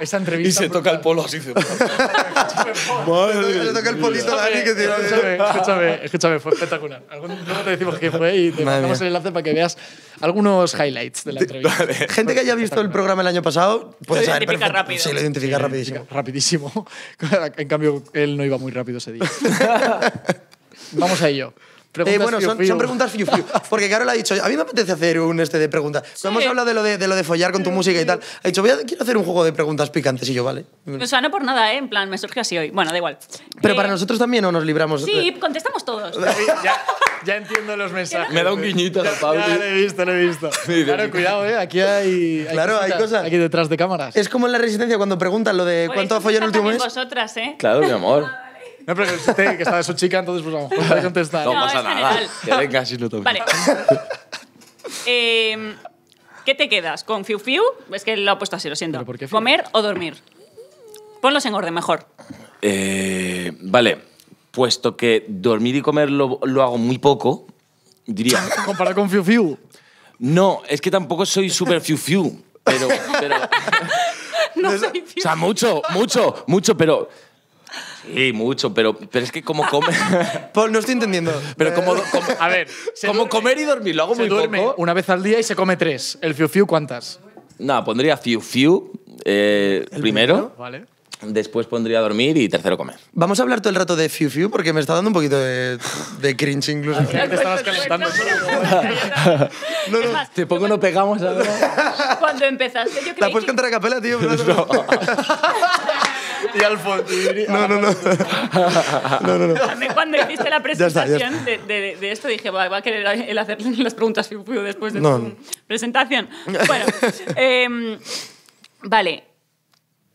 esa entrevista... Y se toca el polo así. madre Se toca el polito Dani que tiene... Escúchame, escúchame, fue espectacular. Luego te decimos quién fue y te mandamos el enlace para que veas algunos highlights de la entrevista. Gente que haya visto el programa el año pasado puede saber identifica rápido. Sí, lo identifica rapidísimo. Rapidísimo. en cambio, él no iba muy rápido ese día. Vamos a ello eh, bueno, son, son, preguntas fiu, fiu Porque Carol ha dicho, a mí me apetece hacer un este de preguntas. Hemos hablado de lo de, de, lo de follar con tu música y tal. Ha dicho, voy a, quiero hacer un juego de preguntas picantes y yo, vale. O sea, no por nada, ¿eh? En plan, me surgió así hoy. Bueno, da igual. Pero para eh, nosotros también no nos libramos. Sí, contestamos todos. ya, ya, entiendo los mensajes. Me da un guiñito a Pablo. Ya, lo he visto, lo he visto. claro, cuidado, ¿eh? Aquí hay... Claro, hay, cosas. Aquí detrás de cámaras. Es como en la resistencia cuando preguntan lo de cuánto ha follado el último mes. vosotras, ¿eh? Claro, mi amor. No, pero que estaba su chica, entonces pues a lo mejor contestar. No, pasa nada. Que venga, si no toca. Vale. Em, ¿Qué te quedas? ¿Con Fiu Fiu? Es que lo he puesto así, lo siento. ¿Comer o dormir? Ponlos en orden mejor. Eh, vale, puesto que dormir y comer lo, lo hago muy poco, diría. Comparado con Fiu Fiu. No, es que tampoco soy súper fiu fiu, pero, pero- No soy Fiu. o sea, mucho, mucho, mucho, pero Sí, mucho, pero, pero es que como come… Paul, pues no estoy entendiendo. Pero como. Eh, a ver, como comer y dormir, lo hago se duerme Una vez al día y se come tres. ¿El fiu fiu cuántas? No, pondría fiu fiu eh, primero. Vale. Después pondría dormir y tercero comer. Vamos a hablar todo el rato de Fiu Fiu porque me está dando un poquito de, cringe incluso. Te pues calentando. no, te pongo no pegamos Cuando empezaste yo creí puedes cantar a capela, tío? No, no, no. no, cuando hiciste la presentación De, esto dije, va, a querer hacer las preguntas después de la presentación. Bueno, em, vale.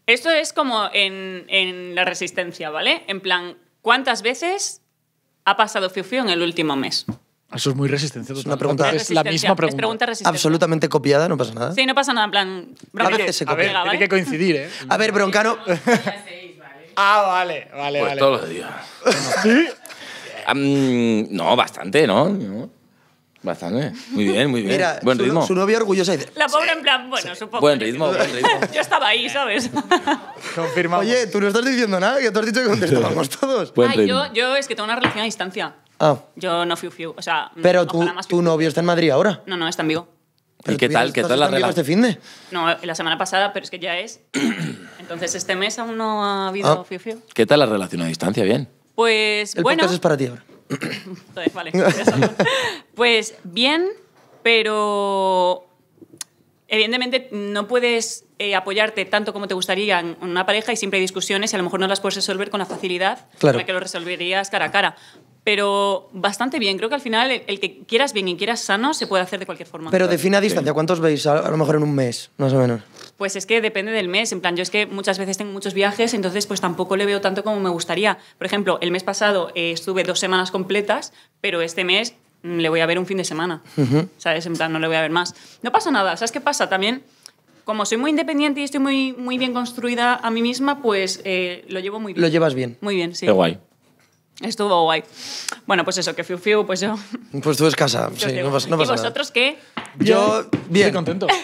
Esto es como en, la resistencia, ¿vale? En plan, ¿cuántas veces ha pasado Fiu en el último mes? Ah, eso es muy resistencia. Es una pregunta. Es la misma pregunta. Es Absolutamente copiada, no pasa nada. Sí, no pasa nada. En plan, A veces A ver, tiene que coincidir, ¿eh? A ver, Broncano. Pues ah, vale, vale, pues vale. Todos los días. ¿Sí? no, bastante, ¿no? Bastante. Muy bien, muy bien. Mira, buen su, ritmo. Su novia orgullosa dice... La pobre en plan, bueno, supongo. Buen ritmo, buen ritmo. Yo estaba ahí, ¿sabes? Confirmado. Oye, tú no estás diciendo nada, que tú has dicho que contestábamos todos. Buen ah, Yo, yo es que tengo una relación a distancia. Ah. Yo no fiu fiu, o sea... Mm, pero tú, tu novio está en Madrid ahora. No, no, está en vivo ¿Y qué tal? ¿Qué tal la relación? este fin No, la semana pasada, pero es que ya es. Entonces este mes aún no ha habido ah. fiu fiu. ¿Qué tal la relación a distancia? Bien. Pues bueno. El podcast es para ti ahora. Entonces, pues bien, pero evidentemente no puedes eh, apoyarte tanto como te gustaría en una pareja y siempre hay discusiones y a lo mejor no las puedes resolver con la facilidad claro. que lo resolverías cara a cara. Pero bastante bien. Creo que al final el, que quieras bien y quieras sano se puede hacer de cualquier forma. Pero ¿de a distancia. ¿Cuántos veis a lo mejor en un mes, más o menos? Pues es que depende del mes. En plan, yo es que muchas veces tengo muchos viajes, entonces pues tampoco le veo tanto como me gustaría. Por ejemplo, el mes pasado eh, estuve dos semanas completas, pero este mes mm, le voy a ver un fin de semana. ¿Sabes? En plan, no le voy a ver más. No pasa nada. ¿Sabes qué pasa? También, como soy muy independiente y estoy muy, muy bien construida a mí misma, pues eh, lo llevo muy bien. Lo llevas bien. Muy bien, sí. Qué guay. Estuvo guay. Bueno, pues eso, que fiu fiu, pues yo. Pues tú es casa, sí, no pasa, no ¿Y vosotros qué? Yo, bien. Estoy contento.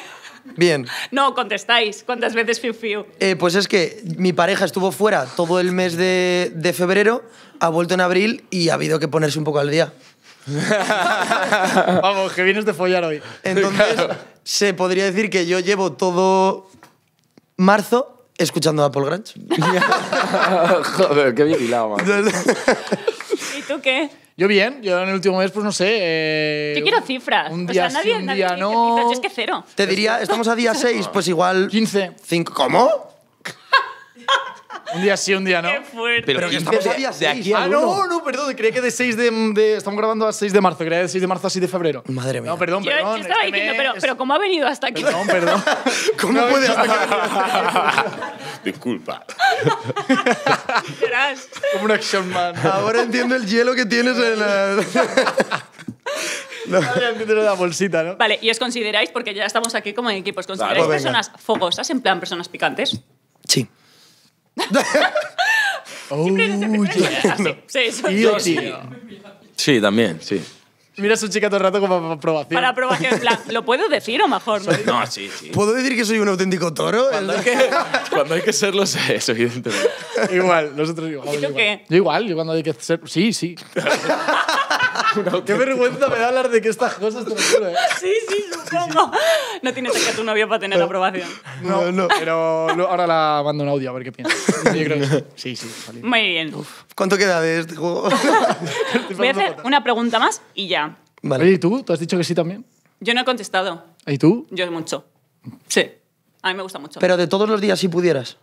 Bien. No, contestáis. ¿Cuántas veces fiu fiu? Eh, pues es que mi pareja estuvo fuera todo el mes de, febrero, ha vuelto en abril y ha habido que ponerse un poco al día. Vamos, que vienes de follar hoy. Entonces, se podría decir que yo llevo todo marzo escuchando a Paul Granch. Joder, qué vigilado, man. ¿Y tú qué? Yo bien, yo en el último mes, pues no sé. Eh, yo quiero cifras. Un día o sea, nadie, nadie no. Cifras. Yo es que cero. Te diría, estamos a día 6, pues igual. 15. Cinco, ¿Cómo? Un día sí, un día no. Qué fuerte. Pero que estamos a día de, aquí a Ah, no, no, perdón, creía que de 6 de, Estamos grabando a 6 de marzo, creía de 6 de marzo a 6 de febrero. Madre mía. No, perdón, perdón. Yo estaba diciendo, pero, pero ¿cómo ha venido hasta aquí? Perdón, perdón. ¿Cómo no, puede hasta aquí? Disculpa. Serás Como un action man. Ahora entiendo el hielo que tienes en la... No. no la bolsita, ¿no? Vale, y os consideráis, porque ya estamos aquí como en equipos, ¿consideráis personas fogosas, en plan personas picantes? Sí. oh, sí, eso, sí. sí, también, sí. Mira a su chica todo el rato como para aprobación. Para aprobación, en plan, ¿lo puedo decir o mejor? No, no sí, sí. ¿Puedo decir que soy un auténtico toro? Cuando hay que, cuando hay que serlo, es evidentemente. Igual, nosotros igual. ¿Y tú igual. qué? Yo igual, yo cuando hay que ser. Sí, sí. qué vergüenza me da hablar de que estas cosas, te lo ¿eh? Sí, Sí, sí, supongo. No tienes aquí a tu novio para tener aprobación. No, no. Pero ahora la mando un audio a ver qué piensa. Yo creo que sí, sí. Muy bien. ¿Cuánto queda de este juego? Voy a hacer una pregunta más y ya. ¿y tú? ¿Tú has dicho que sí también? Yo no he contestado. ¿Y tú? Yo mucho. Sí. A mí me gusta mucho. Pero de todos los días, si pudieras.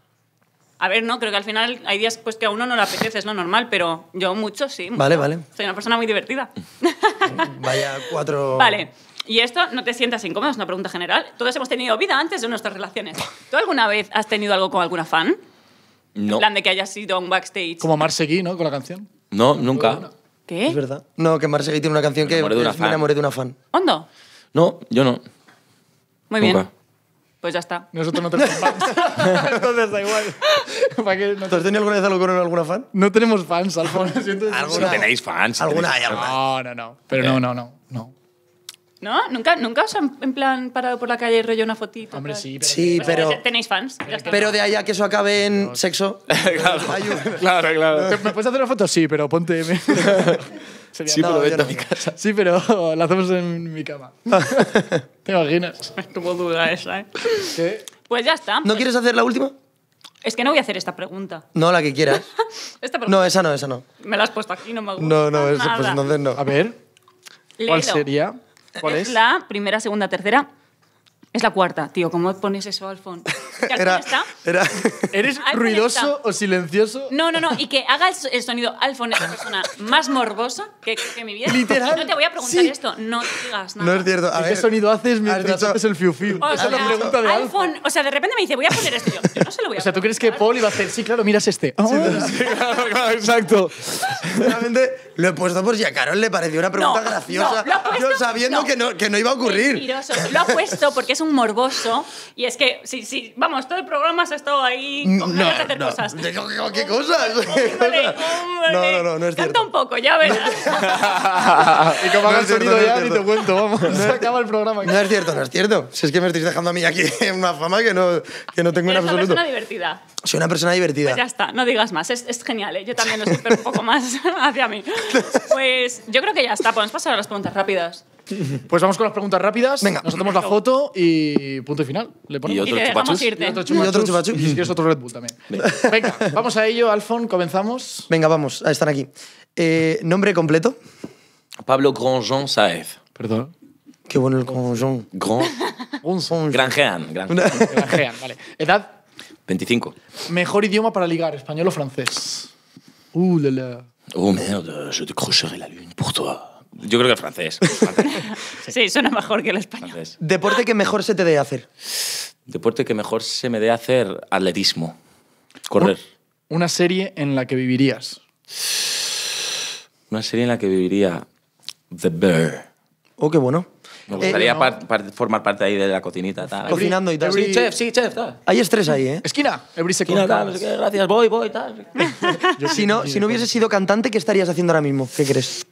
A ver, no, creo que al final hay días pues, que a uno no le apetece, es lo normal, pero yo mucho sí. Vale, vale. Soy una persona muy divertida. Vaya cuatro. Vale. Y esto no te sientas incómodo, es una pregunta general. Todos hemos tenido vida antes de nuestras relaciones. ¿Tú alguna vez has tenido algo con alguna fan? No. En plan de que haya sido un backstage. Como Marseguí, ¿no? Con la canción. No, nunca. Es verdad. No, que Marseille tiene una canción que me, una es, me enamoré de una fan. ¿Ondo? No, yo no. Muy bien. Pues ya está. Nosotros no tenemos fans. Entonces da igual. ¿Para qué? has tenido alguna vez algo con alguna fan? No tenemos fans, Alfonso. Si tenéis fans. ¿Alguna No, no, no. Pero no, eh. no. no. ¿No? ¿Nunca, ¿Nunca os han, en plan, parado por la calle y rollo una fotito? Hombre, sí, pero... Sí, pero... ¿Tenéis fans? Pero de ahí a que eso acabe en sexo... claro, claro, ¿Me puedes hacer una foto? Sí, pero ponte... Sería- Sí, pero mi casa. Sí, pero la hacemos en mi cama. ¿Te imaginas? Como duda esa, ¿eh? Pues ya está. ¿No quieres hacer la última? Es que no voy a hacer esta pregunta. No, la que quieras. Esta pregunta No, esa no, esa no. me la has puesto aquí, no me gusta. Pues no A ver, ¿cuál sería? ¿Cuál es? La primera, segunda, tercera. Es la cuarta, tío. ¿Cómo pones eso al fondo? Era, está? ¿Eres ruidoso o silencioso? No, no, no. Y que haga el, sonido Alfon es la persona más morbosa que, que mi vida. Literal. No te voy a preguntar esto. No digas nada. No es cierto. A ¿Qué sonido haces mientras dicho, haces el fiu fiu? Esa es la pregunta de Alfon. O sea, de repente me dice, voy a poner esto. Yo, no se lo voy a O sea, ¿tú crees que Paul iba a hacer? Sí, claro, miras este. Sí, oh. claro, exacto. Realmente lo he puesto por si a Carol le pareció una pregunta graciosa. yo sabiendo que, no, que no iba a ocurrir. Lo ha puesto porque es un morboso. Y es que, si si vamos, todo el programa se ha estado ahí No, ganas de cosas. ¿Qué, cosas? Hombre, No, no, no, es cierto. Canta un poco, ya verás. y como haga sonido ya, ni te cuento, vamos. Se acaba el programa. No es cierto, no es cierto. Si es que me estáis dejando a mí aquí en una fama que no, que no tengo en absoluto. Eres una persona divertida. Soy una persona divertida. Pues ya está, no digas más. Es, es genial, ¿eh? Yo también lo soy, un poco más hacia mí. Pues yo creo que ya está. Podemos pasar a las preguntas rápidas. Pues vamos con las preguntas rápidas. Venga. Nos tomamos la foto y punto final. Le ponemos Y Y otro Y si quieres otro Red Bull también. Venga, vamos a ello, Alfon. Comenzamos. Venga, vamos, están aquí. Eh, ¿Nombre completo? Pablo Grandjean Saez. Perdón. Qué bueno el grandjean. Grand... Grandjean. Granjean. vale. Edad, 25. mejor idioma para ligar, español o francés. Uh, la, la. Oh merde, je la lune pour Yo creo que el francés. sí. suena mejor que el español. Deporte que mejor se te dé hacer. Deporte que mejor se me dé hacer atletismo. Correr. Una serie en la que vivirías. Una serie en la que viviría The Bear. Oh, qué bueno. Me eh, gustaría formar parte ahí de la cocinita. Cocinando y tal. Sí, chef, sí, chef. Tal. Hay estrés ahí, ¿eh? Esquina. Every second Esquina, gracias, voy, voy, tal. Si no, si hubieses sido cantante, ¿qué estarías haciendo ahora mismo? ¿Qué crees?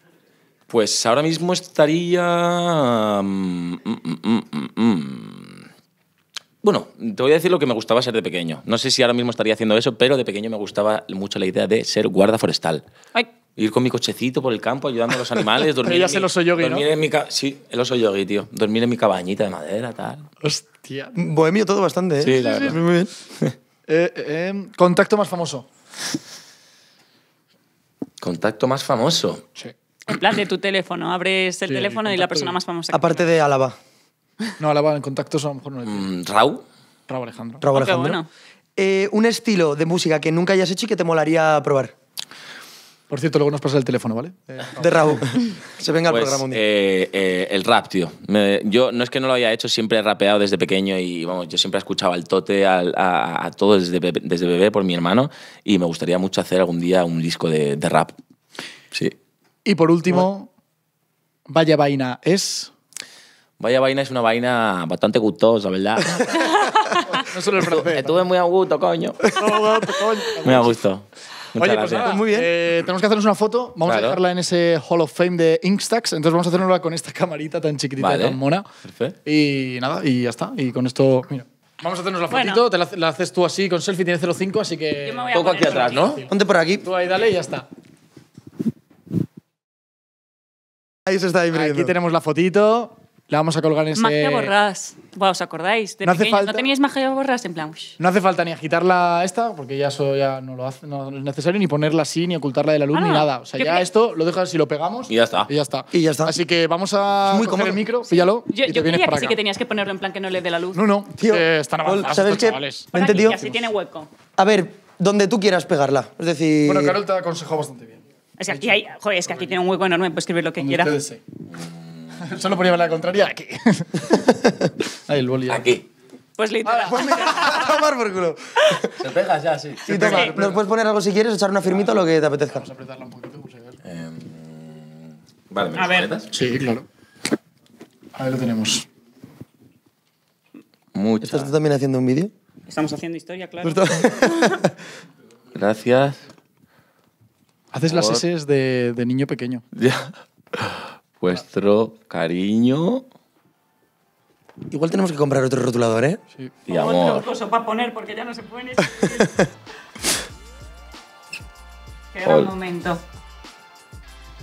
Pues ahora mismo estaría... Mm, mm, mm, bueno, te voy a decir lo que me gustaba ser de pequeño. No sé si ahora mismo estaría haciendo eso, pero de pequeño me gustaba mucho la idea de ser guarda forestal. Ay, Ir con mi cochecito por el campo ayudando a los animales. Dormir en mi, soy ¿no? Sí, el oso yogui, tío. Dormir en mi cabañita de madera, tal. Hostia. Bohemio todo bastante, ¿eh? Sí, contacto más famoso. Contacto más famoso. Sí. En plan de tu teléfono. Abres el teléfono y la persona más famosa. Aparte de Álava. No, Álava, en contactos a lo mejor no. hay. Mm, ¿Rau? Raúl Alejandro. Raúl ah, Alejandro. Eh, un estilo de música que nunca hayas hecho y que te molaría probar. Por cierto, luego nos pasa el teléfono, ¿vale? de Raúl. Se venga al pues, programa un día. Eh, eh, el rap, tío. yo no es que no lo haya hecho, siempre he rapeado desde pequeño y vamos, yo siempre he escuchado al tote, a, a, todo desde, bebé, desde bebé por mi hermano y me gustaría mucho hacer algún día un disco de, rap. Sí. Y por último, Vaya Vaina es... Vaya Vaina es una vaina bastante gustosa, ¿verdad? no solo el Estuve muy a gusto, coño. Me ha gustado. Oye, pues nada, pues muy bien. Eh, tenemos que hacernos una foto. Vamos a dejarla en ese Hall of Fame de Inkstax. Entonces vamos a hacernosla con esta camarita tan chiquitita y tan mona. Perfecto. Y nada, y ya está. Y con esto, Vamos a hacernos la fotito. la, haces tú así con selfie, tiene 0,5, así que. poco aquí atrás, ¿no? Ponte por aquí. Tú ahí dale y ya está. Ahí se está mira. Aquí tenemos la fotito. La vamos a colgar en ese... Magia borras. ¿Os acordáis? no falta... ¿no teníais magia borras En plan... No hace falta ni agitarla esta, porque ya eso ya no lo hace, no es necesario, ni ponerla así, ni ocultarla de la luz, ni ah, nada. O sea, ya esto lo dejas y lo pegamos... Y ya está. Y ya está. Y ya está. Así que vamos a muy coger el micro, píllalo yo, y para que que tenías que ponerlo en plan que no le dé la luz. No, no. Tío, eh, están avanzados chavales. Que, así tiene hueco. A ver, donde tú quieras pegarla. Es decir... Bueno, Carol te aconsejó bastante bien. O sea, aquí hay... Joder, es que aquí tiene un hueco enorme, puedes escribir lo que quieras. Solo ponía la contraria, aquí. Ahí el boli. Aquí. Pues literal. Pues tomar por culo. Se pegas ya, sí. Sí, toma. Nos puedes poner algo si quieres, echar una firmita o lo que te apetezca. Vamos a apretarla un poquito, por si em, vale, ¿me a ver. Sí, claro. Ahí lo tenemos. Mucho. ¿Estás tú también haciendo un vídeo? Estamos haciendo historia, claro. Gracias. Haces las S de, de niño pequeño. Ya. Vuestro cariño. Igual tenemos que comprar otro rotulador, ¿eh? Sí. Y Otro coso para poner porque ya no se pone. Qué gran momento.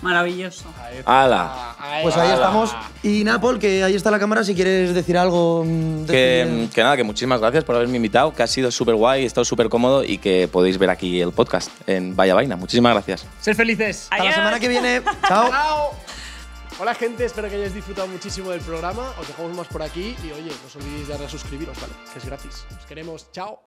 Maravilloso. ¡Hala! Pues ahí estamos. Y Napol, que ahí está la cámara si quieres decir algo. Mm, que, nada, que muchísimas gracias por haberme invitado, que ha sido súper guay, he estado súper cómodo y que podéis ver aquí el podcast en Vaya Vaina. Muchísimas gracias. Ser felices. Hasta la semana que viene. Chao. Hola gente, espero que hayáis disfrutado muchísimo del programa. Os dejamos más por aquí y oye, no os olvidéis de darle a suscribiros, ¿vale? Que es gratis. Nos queremos, chao.